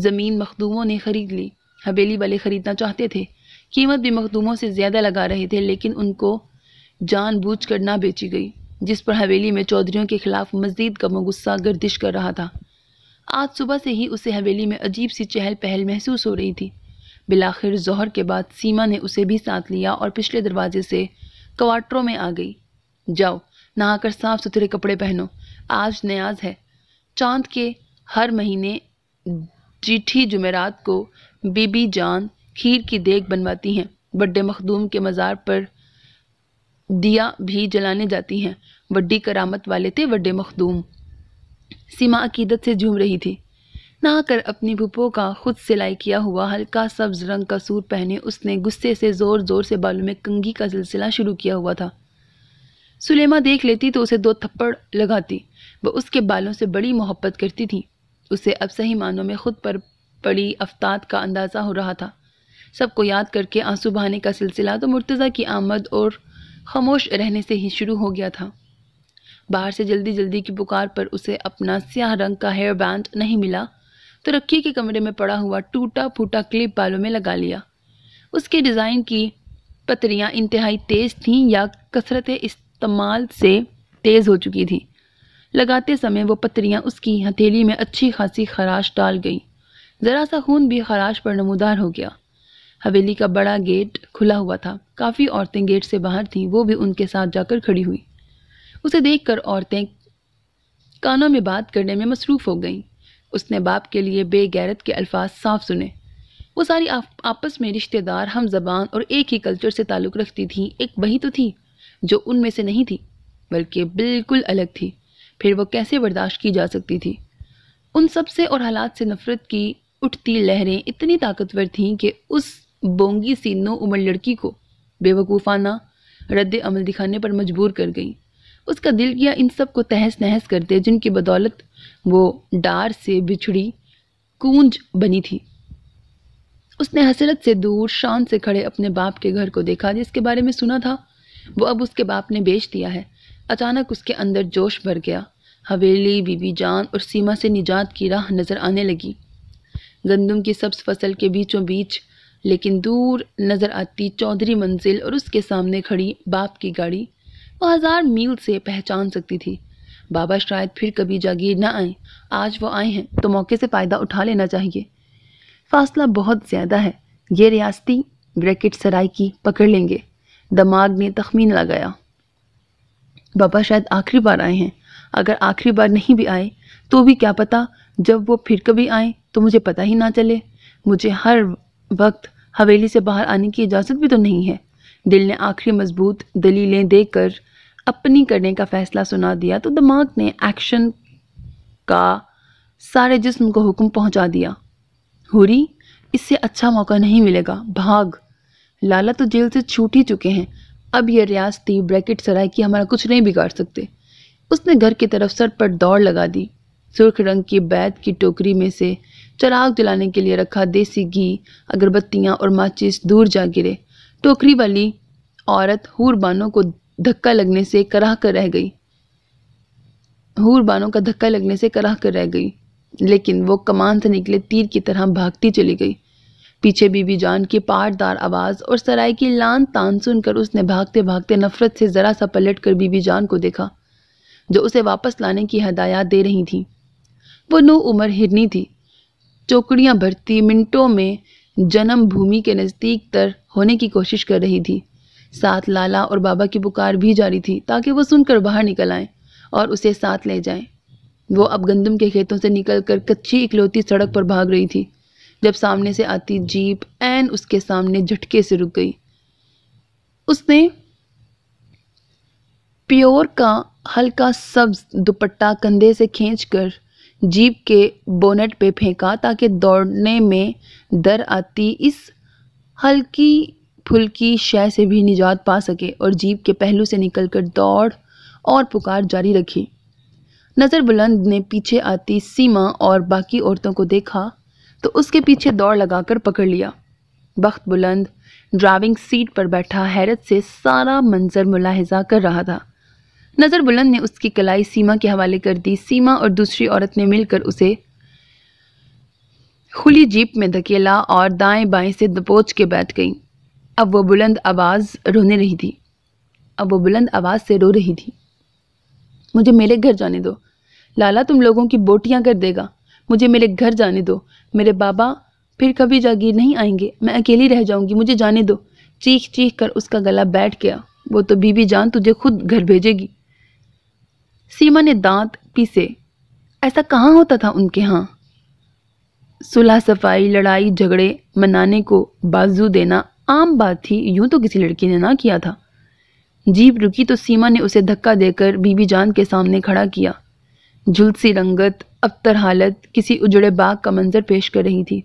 ज़मीन मखदूमों ने ख़रीद ली हवेली वाले ख़रीदना चाहते थे कीमत भी मखदूमों से ज़्यादा लगा रहे थे लेकिन उनको जानबूझ कर ना बेची गई जिस पर हवेली में चौधरीों के खिलाफ मजीद गमो गुस्सा गर्दिश कर रहा था आज सुबह से ही उसे हवेली में अजीब सी चहल पहल महसूस हो रही थी बिलाखिर जहर के बाद सीमा ने उसे भी साथ लिया और पिछले दरवाजे से क्वार्टरों में आ गई जाओ नहाकर साफ सुथरे कपड़े पहनो आज न्याज है चांद के हर महीने जीठी जुमेरात को बीबी जान खीर की देख बनवाती हैं बड्डे मखदूम के मज़ार पर दिया भी जलाने जाती हैं बड्डी करामत वाले थे बड्डे मखदूम सीमा अकीदत से झूम रही थी नहाकर अपनी भुपों का खुद सिलाई किया हुआ हल्का सब्ज रंग का सूट पहने उसने गुस्से से ज़ोर ज़ोर से बालों में कंगी का सिलसिला शुरू किया हुआ था सुलेमा देख लेती तो उसे दो थप्पड़ लगाती वह उसके बालों से बड़ी मोहब्बत करती थी उसे अब सही मानों में खुद पर पड़ी अफ्ताद का अंदाज़ा हो रहा था सबको याद करके आंसू बहाने का सिलसिला तो मुर्तज़ा की आमद और खामोश रहने से ही शुरू हो गया था बाहर से जल्दी जल्दी की पुकार पर उसे अपना स्याह रंग का हेयर बैंड नहीं मिला तो रखी के कमरे में पड़ा हुआ टूटा फूटा क्लिप बालों में लगा लिया उसके डिज़ाइन की पतरियाँ इंतहाई तेज़ थीं या कसरत इस तमाल से तेज़ हो चुकी थी लगाते समय वो पत्तियाँ उसकी हथेली में अच्छी खासी खराश डाल गई ज़रा सा खून भी खराश पर नमोदार हो गया हवेली का बड़ा गेट खुला हुआ था काफ़ी औरतें गेट से बाहर थीं वो भी उनके साथ जाकर खड़ी हुई उसे देखकर औरतें कानों में बात करने में मसरूफ़ हो गईं उसने बाप के लिए बेगैरत के अल्फाज साफ सुने वो सारी आप, आपस में रिश्तेदार हम जबान और एक ही कल्चर से ताल्लुक़ रखती थी एक वही तो थी जो उनमें से नहीं थी बल्कि बिल्कुल अलग थी फिर वो कैसे बर्दाश्त की जा सकती थी उन सब से और हालात से नफरत की उठती लहरें इतनी ताकतवर थीं कि उस बोंगी सी नो उम्र लड़की को बेवकूफ़ाना रद्द अमल दिखाने पर मजबूर कर गई उसका दिल किया इन सब को तहस नहस करते जिनकी बदौलत वो डार से बिछड़ी कूंज बनी थी उसने हसरत से दूर शान से खड़े अपने बाप के घर को देखा जिसके बारे में सुना था वो अब उसके बाप ने बेच दिया है अचानक उसके अंदर जोश भर गया हवेली बीबी जान और सीमा से निजात की राह नज़र आने लगी गंदम की सब्ज फसल के बीचों बीच लेकिन दूर नज़र आती चौधरी मंजिल और उसके सामने खड़ी बाप की गाड़ी वो हज़ार मील से पहचान सकती थी बाबा शायद फिर कभी जागीर ना आए आज वो आए हैं तो मौके से फ़ायदा उठा लेना चाहिए फासला बहुत ज़्यादा है ये रियासती ब्रैकेट सराय की पकड़ लेंगे दमाग ने तखमीन लगाया बाबा शायद आखिरी बार आए हैं अगर आखिरी बार नहीं भी आए तो भी क्या पता जब वो फिर कभी आए तो मुझे पता ही ना चले मुझे हर वक्त हवेली से बाहर आने की इजाज़त भी तो नहीं है दिल ने आखिरी मजबूत दलीलें देकर अपनी करने का फ़ैसला सुना दिया तो दिमाग ने एक्शन का सारे जिस्म को हुक्म पहुंचा दिया हुरी इससे अच्छा मौका नहीं मिलेगा भाग लाला तो जेल से छूट ही चुके हैं अब यह रियासती ब्रैकेट सराय की हमारा कुछ नहीं बिगाड़ सकते उसने घर की तरफ सर पर दौड़ लगा दी सुर्ख रंग की बैत की टोकरी में से चराग जलाने के लिए रखा देसी घी अगरबत्तियाँ और माचिस दूर जा गिरे टोकरी वाली औरत हूरबानों को धक्का लगने से कराह कर रह गई हूरबानों का धक्का लगने से कराह कर रह गई लेकिन वो कमान से निकले तीर की तरह भागती चली गई पीछे बीबी जान की पाटदार आवाज़ और सराय की लान तान सुनकर उसने भागते भागते नफरत से ज़रा सा पलट कर बीबी जान को देखा जो उसे वापस लाने की हदायत दे रही थी वो नो उम्र हिरनी थी चौकड़ियाँ भरती मिनटों में जन्म भूमि के नज़दीक तर होने की कोशिश कर रही थी साथ लाला और बाबा की पुकार भी जारी थी ताकि वो सुनकर बाहर निकल आएँ और उसे साथ ले जाएं। वो अब गंदम के खेतों से निकलकर कच्ची इकलौती सड़क पर भाग रही थी जब सामने से आती जीप एन उसके सामने झटके से रुक गई उसने प्योर का हल्का सब्ज दुपट्टा कंधे से खींचकर जीप के बोनेट पे फेंका ताकि दौड़ने में डर आती इस हल्की फुल्की शय से भी निजात पा सके और जीप के पहलू से निकलकर दौड़ और पुकार जारी रखी नज़र बुलंद ने पीछे आती सीमा और बाकी औरतों को देखा तो उसके पीछे दौड़ लगाकर पकड़ लिया बख्त बुलंद ड्राइविंग सीट पर बैठा हैरत से सारा मंजर मुलाहिजा कर रहा था नज़र बुलंद ने उसकी कलाई सीमा के हवाले कर दी सीमा और दूसरी औरत ने मिलकर उसे खुली जीप में धकेला और दाएं बाएं से दबोच के बैठ गई अब वो बुलंद आवाज़ रोने रही थी अब वो बुलंद आवाज़ से रो रही थी मुझे मेरे घर जाने दो लाला तुम लोगों की बोटियाँ कर देगा मुझे मेरे घर जाने दो मेरे बाबा फिर कभी जागीर नहीं आएंगे मैं अकेली रह जाऊंगी मुझे जाने दो चीख चीख कर उसका गला बैठ गया वो तो बीबी जान तुझे खुद घर भेजेगी सीमा ने दांत पीसे ऐसा कहाँ होता था उनके यहाँ सुलह सफाई लड़ाई झगड़े मनाने को बाजू देना आम बात थी यूं तो किसी लड़की ने ना किया था जीप रुकी तो सीमा ने उसे धक्का देकर बीबी जान के सामने खड़ा किया झुलसी रंगत अबतर हालत किसी उजड़े बाग का मंजर पेश कर रही थी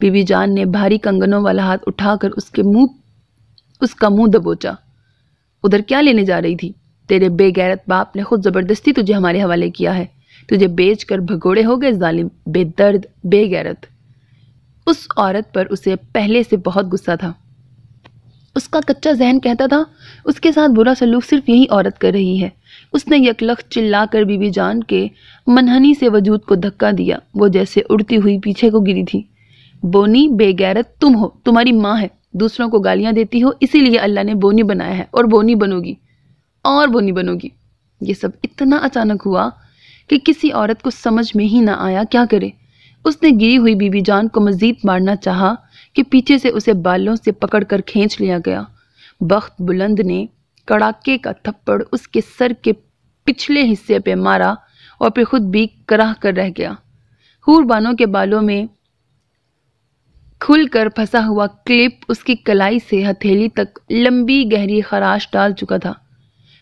बीबी जान ने भारी कंगनों वाला हाथ उठाकर उसके मुंह उसका मुंह दबोचा उधर क्या लेने जा रही थी तेरे बेगैरत बाप ने खुद ज़बरदस्ती तुझे हमारे हवाले किया है तुझे बेच कर भगोड़े हो गए जालिम बेदर्द बेगैरत उस औरत पर उसे पहले से बहुत गुस्सा था उसका कच्चा जहन कहता था उसके साथ बुरा सलूक सिर्फ यही औरत कर रही है उसने यकलख चिल्लाकर बीबी जान के मनहनी से वजूद को धक्का दिया वो जैसे उड़ती हुई पीछे को गिरी थी बोनी बेगैरत तुम हो तुम्हारी माँ है दूसरों को गालियाँ देती हो इसीलिए अल्लाह ने बोनी बनाया है और बोनी बनोगी और बोनी बनोगी ये सब इतना अचानक हुआ कि किसी औरत को समझ में ही ना आया क्या करे उसने गिरी हुई बीबी जान को मजीद मारना चाहा कि पीछे से उसे बालों से पकड़ कर खींच लिया गया बख्त बुलंद ने कड़ाके का थप्पड़ उसके सर के पिछले हिस्से पे मारा और फिर खुद भी कराह कर रह गया हूर बानों के बालों में खुलकर फंसा हुआ क्लिप उसकी कलाई से हथेली तक लंबी गहरी खराश डाल चुका था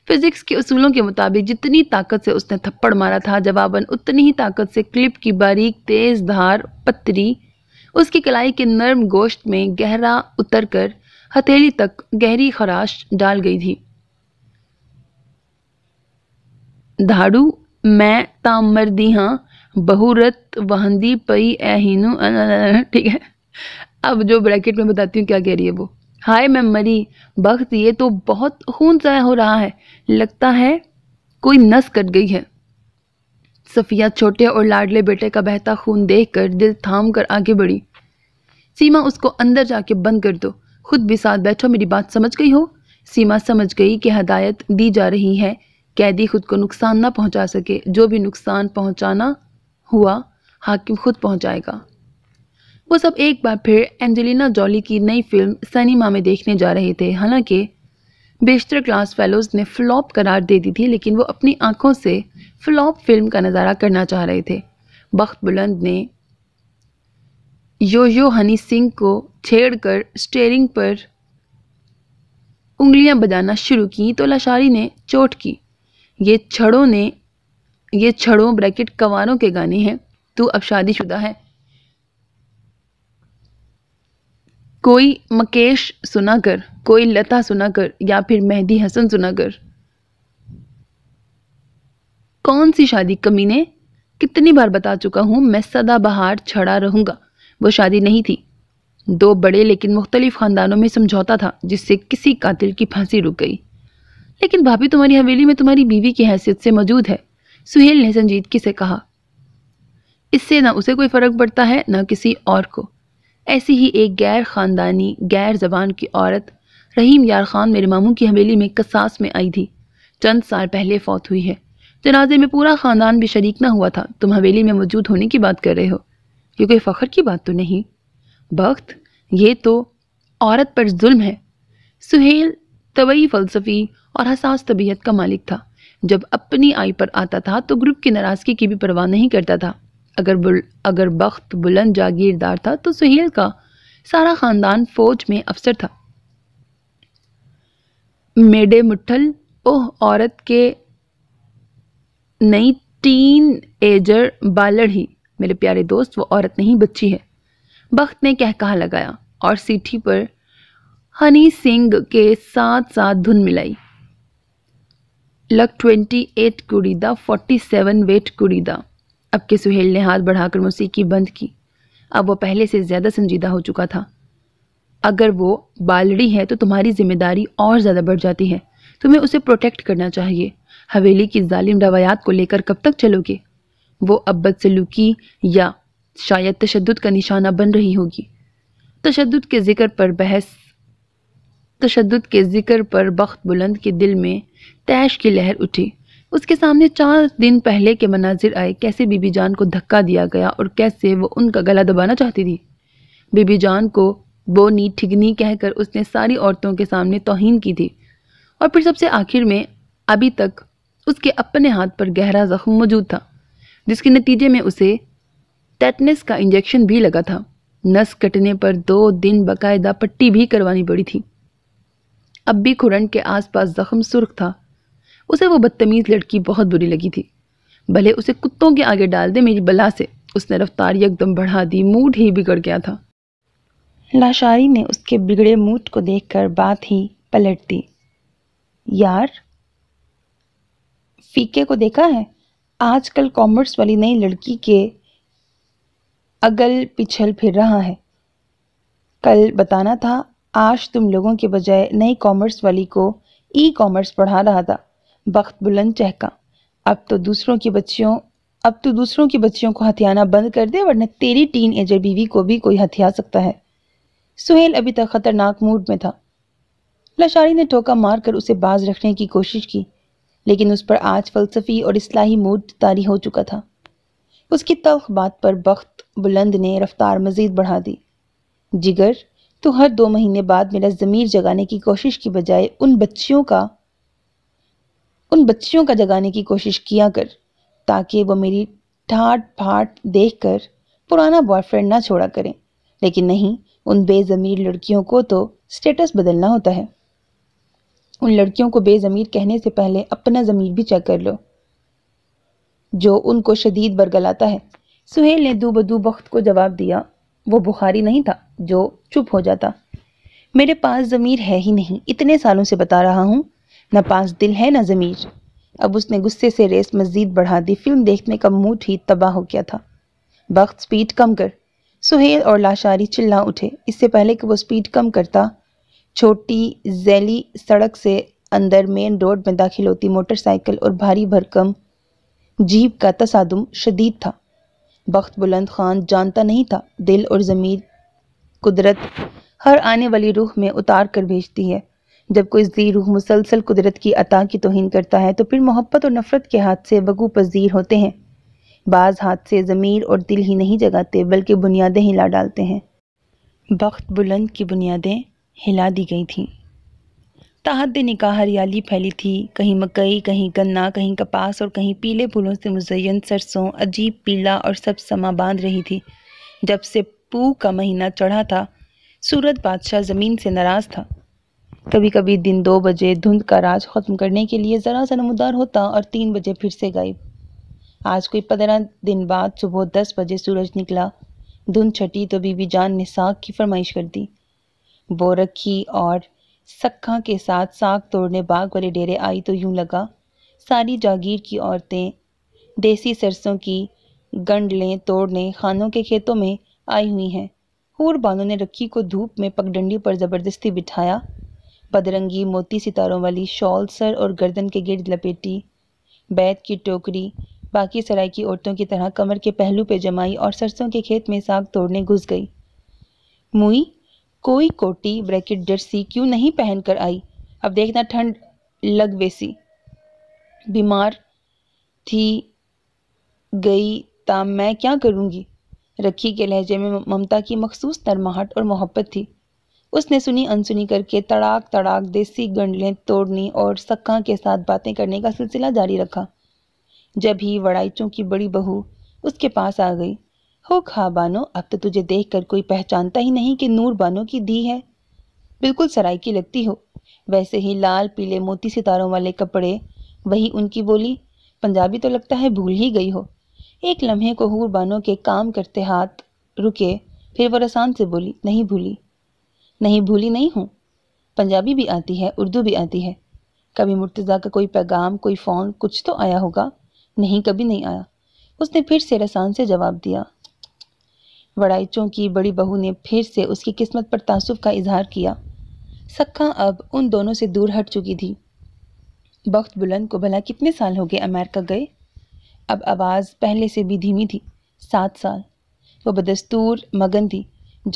फिजिक्स के उसूलों के मुताबिक जितनी ताकत से उसने थप्पड़ मारा था जवाबन उतनी ही ताकत से क्लिप की बारीक तेज धार पत्तरी उसकी कलाई के नर्म गोश्त में गहरा उतर कर हथेली तक गहरी खराश डाल गई थी धाड़ू मैं तामर दी हाँ बहुरत वह पई ए ठीक है अब जो ब्रैकेट में बताती हूँ क्या कह रही है वो हाय मैं मरी बख्त ये तो बहुत खून जया हो रहा है लगता है कोई नस कट गई है सफ़िया छोटे और लाडले बेटे का बहता खून देख कर दिल थाम कर आगे बढ़ी सीमा उसको अंदर जाके बंद कर दो खुद भी साथ बैठो मेरी बात समझ गई हो सीमा समझ गई कि हदायत दी जा रही है कैदी खुद को नुकसान न पहुंचा सके जो भी नुकसान पहुंचाना हुआ हाकिम खुद पहुंचाएगा वो सब एक बार फिर एंजेलिना जॉली की नई फिल्म सनीमा में देखने जा रहे थे हालांकि बेशतर क्लास फेलोज़ ने फ्लॉप करार दे दी थी लेकिन वो अपनी आंखों से फ्लॉप फिल्म का नज़ारा करना चाह रहे थे बख्त बुलंद ने यो यो हनी सिंह को छेड़कर स्टेयरिंग पर उंगलियां बजाना शुरू की तो लाशारी ने चोट की ये छड़ों ने ये छड़ों ब्रैकेट कवारों के गाने हैं तू अब शादीशुदा है कोई मकेश सुना कर कोई लता सुना कर या फिर मेहदी हसन सुना कर कौन सी शादी कमीने कितनी बार बता चुका हूं मैं सदा बहार छड़ा रहूंगा वो शादी नहीं थी दो बड़े लेकिन मुख्तलिफ ख़ानदानों में समझौता था जिससे किसी कातिल की फांसी रुक गई लेकिन भाभी तुम्हारी हवेली में तुम्हारी बीवी की हैसियत से मौजूद है सुहेल ने संजीदगी से कहा इससे ना उसे कोई फ़र्क पड़ता है ना किसी और को ऐसी ही एक गैर ख़ानदानी गैर जबान की औरत रहीम यार खान मेरे मामू की हवेली में कसास में आई थी चंद साल पहले फौत हुई है जनाजे में पूरा ख़ानदान भी शरीक ना हुआ था तुम हवेली में मौजूद होने की बात कर रहे हो ये कोई फ़ख्र की बात तो नहीं बख्त ये तो औरत पर जुल्म है सुहेल तबई फलसफी और हसास तबीयत का मालिक था जब अपनी आई पर आता था तो ग्रुप की नाराज़गी की भी परवाह नहीं करता था अगर बुल अगर बख्त बुलंद जागीरदार था तो सुहेल का सारा ख़ानदान फौज में अफसर था मेडे मुठल ओह औरत के नई टीन एजर बालड़ ही मेरे प्यारे दोस्त वो औरत नहीं बच्ची है बख्त ने कह कहा लगाया और सीठी पर हनी सिंह के साथ साथ धुन मिलाई लक ट्वेंटी एट कुड़ीदा फोर्टी सेवन वेट कुड़ीदा अब के सुहेल ने हाथ बढ़ाकर मौसीकी बंद की अब वो पहले से ज़्यादा संजीदा हो चुका था अगर वो बालड़ी है तो तुम्हारी जिम्मेदारी और ज़्यादा बढ़ जाती है तुम्हें उसे प्रोटेक्ट करना चाहिए हवेली की जालिम रवायात को लेकर कब तक चलोगे वो अब बदसलूकी या शायद तशद का निशाना बन रही होगी तशद के जिक्र पर बहस तशद के जिक्र पर बख्त बुलंद के दिल में तैश की लहर उठी उसके सामने चार दिन पहले के मनाजिर आए कैसे बीबी जान को धक्का दिया गया और कैसे वो उनका गला दबाना चाहती थी बीबी जान को बोनी ठिगनी कहकर उसने सारी औरतों के सामने तोहन की थी और फिर सबसे आखिर में अभी तक उसके अपने हाथ पर गहरा जख्म मौजूद था जिसके नतीजे में उसे टेटनेस का इंजेक्शन भी लगा था नस कटने पर दो दिन बाकायदा पट्टी भी करवानी पड़ी थी अब भी खुरन के आसपास जख्म सुर्ख था उसे वो बदतमीज़ लड़की बहुत बुरी लगी थी भले उसे कुत्तों के आगे डाल दे मेरी बला से उसने रफ्तार एकदम बढ़ा दी मूड ही बिगड़ गया था लाशारी ने उसके बिगड़े मूड को देखकर बात ही पलट दी यार फीके को देखा है आजकल कॉमर्स वाली नई लड़की के अगल पिछल फिर रहा है कल बताना था आज तुम लोगों के बजाय नई कॉमर्स वाली को ई कॉमर्स पढ़ा रहा था बख्त बुलंद चहका अब तो दूसरों की बच्चियों अब तो दूसरों की बच्चियों को हथियाना बंद कर दे वरना तेरी टीन एजर बीवी को भी कोई हथिया सकता है सुहेल अभी तक खतरनाक मूड में था लशारी ने ठोका मारकर उसे बाज रखने की कोशिश की लेकिन उस पर आज फलसफी और इसलाही मूड तारी हो चुका था उसकी तल्ख बात पर बख्त बुलंद ने रफ्तार मजीद बढ़ा दी जिगर तो हर दो महीने बाद मेरा ज़मीर जगाने की कोशिश की बजाय उन बच्चियों का उन बच्चियों का जगाने की कोशिश किया कर ताकि वो मेरी ठाट फाट देख कर पुराना बॉयफ्रेंड ना छोड़ा करें लेकिन नहीं उन बेज़मीर लड़कियों को तो स्टेटस बदलना होता है उन लड़कियों को बेज़मीर कहने से पहले अपना ज़मीर भी चेक कर लो जो उनको शदीद बरगलाता है सुहेल ने दो बदू वक्त को जवाब दिया वो बुखारी नहीं था जो चुप हो जाता मेरे पास ज़मीर है ही नहीं इतने सालों से बता रहा हूँ न पास दिल है न ज़मीर अब उसने गुस्से से रेस मज़ीद बढ़ा दी फिल्म देखने का मूड ही तबाह हो गया था वक्त स्पीड कम कर सुहेल और लाशारी चिल्ला उठे इससे पहले कि वो स्पीड कम करता छोटी जैली सड़क से अंदर मेन रोड में दाखिल होती मोटरसाइकिल और भारी भरकम जीप का तसादम शदीद था बख्त बुलंद खान जानता नहीं था दिल और ज़मीर कुदरत हर आने वाली रूह में उतार कर भेजती है जब कोई जी रूह मुसलसल कुदरत की अता की तोहन करता है तो फिर मोहब्बत और नफ़रत के हाथ से वगू पजीर होते हैं बाज़ हाथ से ज़मीर और दिल ही नहीं जगाते बल्कि बुनियादें हिला डालते हैं बख्त बुलंद की बुनियादें हिला दी गई थीं ताहद निकाह हरियाली फैली थी कहीं मकई कहीं गन्ना कहीं कपास और कहीं पीले फूलों से मुजयन सरसों अजीब पीला और सब समा बांध रही थी जब से पू का महीना चढ़ा था सूरत बादशाह ज़मीन से नाराज़ था कभी कभी दिन दो बजे धुंध का राज ख़त्म करने के लिए ज़रा सा नमदार होता और तीन बजे फिर से गायब आज कोई पंद्रह दिन बाद सुबह दस बजे सूरज निकला धुंध छटी तो बीबी जान ने साग की फरमाइश कर दी बोरखी और सखा के साथ साग तोड़ने बाग वाले डेरे आई तो यूं लगा सारी जागीर की औरतें देसी सरसों की गंडलें तोड़ने खानों के खेतों में आई हुई हैं हूर बानों ने रखी को धूप में पगडंडी पर ज़बरदस्ती बिठाया बदरंगी मोती सितारों वाली शॉल सर और गर्दन के गिर्द लपेटी बैत की टोकरी बाकी सराय की औरतों की तरह कमर के पहलू पे जमाई और सरसों के खेत में साग तोड़ने घुस गई मुई कोई कोटी ब्रैकेट जर्सी क्यों नहीं पहन कर आई अब देखना ठंड लग वैसी बीमार थी गई ता मैं क्या करूँगी रखी के लहजे में ममता की मखसूस नरमाहट और मोहब्बत थी उसने सुनी अनसुनी करके तड़ाक तड़ाक देसी गंडलें तोड़नी और सक्का के साथ बातें करने का सिलसिला जारी रखा जब ही वड़ाइचों की बड़ी बहू उसके पास आ गई हो खा बानो अब तो तुझे देखकर कोई पहचानता ही नहीं कि नूर बानो की धी है बिल्कुल सराय की लगती हो वैसे ही लाल पीले मोती सितारों वाले कपड़े वही उनकी बोली पंजाबी तो लगता है भूल ही गई हो एक लम्हे को हूर बानो के काम करते हाथ रुके फिर वह रसान से बोली नहीं भूली नहीं भूली नहीं हूँ पंजाबी भी आती है उर्दू भी आती है कभी मुर्तज़ा का कोई पैगाम कोई फ़ोन कुछ तो आया होगा नहीं कभी नहीं आया उसने फिर से रसान से जवाब दिया वड़ाइचों की बड़ी बहू ने फिर से उसकी किस्मत पर तासुब का इजहार किया सखा अब उन दोनों से दूर हट चुकी थी बख्त बुलंद को भला कितने साल हो गए अमेरिका गए अब आवाज़ पहले से भी धीमी थी सात साल वह बदस्तूर मगन थी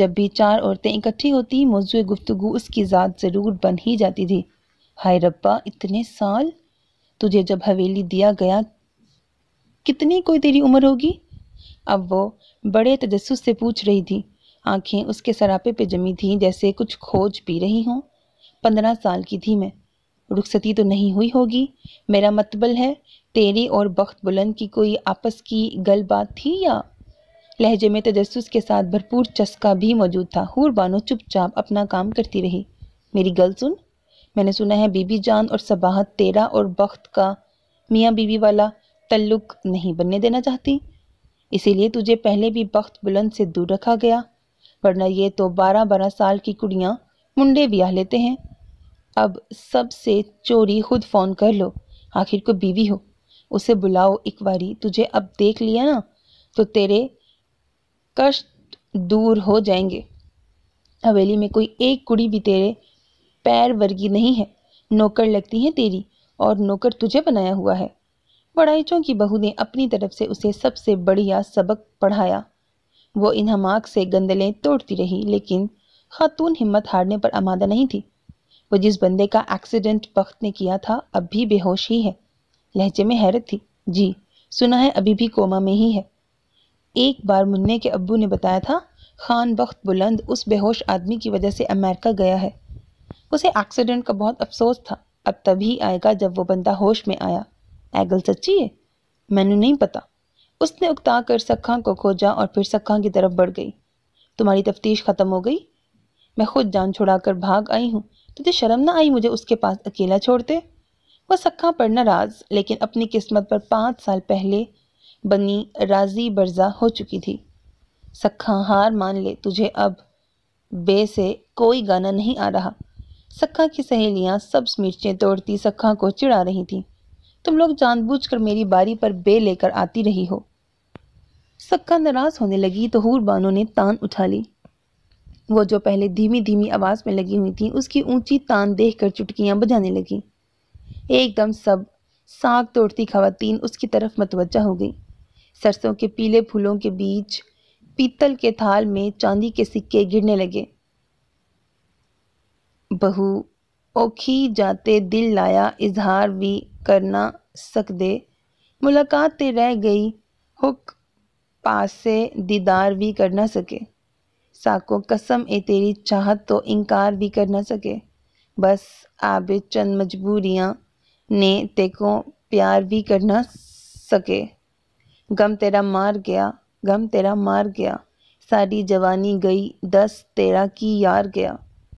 जब भी चार औरतें इकट्ठी होती मौजू गुफ्तु उसकी ज़ात ज़रूर बन ही जाती थी हाय रब्बा इतने साल तुझे जब हवेली दिया गया कितनी कोई तेरी उम्र होगी अब वो बड़े तजस्स से पूछ रही थी आंखें उसके सरापे पे जमी थीं जैसे कुछ खोज पी रही हों पंद्रह साल की थी मैं रुखसती तो नहीं हुई होगी मेरा मतबल है तेरी और बख्त बुलंद की कोई आपस की गल बात थी या लहजे में तजस्स के साथ भरपूर चस्का भी मौजूद था हूर बानो चुपचाप अपना काम करती रही मेरी गल सुन मैंने सुना है बीबी जान और सबाहत तेरा और बख्त का मियाँ बीबी वाला तल्लुक नहीं बनने देना चाहती इसीलिए तुझे पहले भी बख्त बुलंद से दूर रखा गया वरना ये तो बारह बारह साल की कुड़ियाँ मुंडे ब्याह लेते हैं अब सबसे चोरी खुद फ़ोन कर लो आखिर को बीवी हो उसे बुलाओ एक बारी तुझे अब देख लिया ना तो तेरे कष्ट दूर हो जाएंगे हवेली में कोई एक कुड़ी भी तेरे पैर वर्गी नहीं है नौकर लगती है तेरी और नौकर तुझे बनाया हुआ है बड़ाइचों की बहू ने अपनी तरफ से उसे सबसे बढ़िया सबक पढ़ाया वो इन हमाक से गंदलें तोड़ती रही लेकिन खातून हिम्मत हारने पर आमादा नहीं थी वो जिस बंदे का एक्सीडेंट वक्त ने किया था अब भी बेहोश ही है लहजे में हैरत थी जी सुना है अभी भी कोमा में ही है एक बार मुन्ने के अब्बू ने बताया था खान वक्त बुलंद उस बेहोश आदमी की वजह से अमेरिका गया है उसे एक्सीडेंट का बहुत अफसोस था अब तभी आएगा जब वो बंदा होश में आया ਇਹ ਗੱਲ ਸੱਚੀ ਹੈ ਮੈਨੂੰ नहीं पता उसने उकता कर सखा को खोजा और फिर सखा की तरफ बढ़ गई तुम्हारी तफ्तीश ख़त्म हो गई मैं खुद जान छुड़ा कर भाग आई हूँ तुझे शर्म ना आई मुझे उसके पास अकेला छोड़ते वह सखा पर नाराज लेकिन अपनी किस्मत पर पाँच साल पहले बनी राजी बर्जा हो चुकी थी सखा हार मान ले तुझे अब बे से कोई गाना नहीं आ रहा सखा की सहेलियाँ सब्ज मिर्चें तोड़ती सखा को चिड़ा रही थीं तुम लोग जानबूझकर मेरी बारी पर बे लेकर आती रही हो सक्का नाराज होने लगी तो हूर बानों ने तान उठा ली वो जो पहले धीमी धीमी आवाज़ में लगी हुई थी उसकी ऊंची तान देख कर चुटकियां बजाने लगी एकदम सब साग तोड़ती खातिन उसकी तरफ मतवजा हो गई सरसों के पीले फूलों के बीच पीतल के थाल में चांदी के सिक्के गिरने लगे बहू ओखी जाते दिल लाया इजहार भी करना सकते मुलाकात ते रह गई हुक पासे दीदार भी कर ना सके साको कसम ए तेरी चाहत तो इनकार भी कर ना सके बस आबे चंद मजबूरियाँ ने तेको प्यार भी कर ना सके गम तेरा मार गया गम तेरा मार गया सारी जवानी गई दस तेरा की यार गया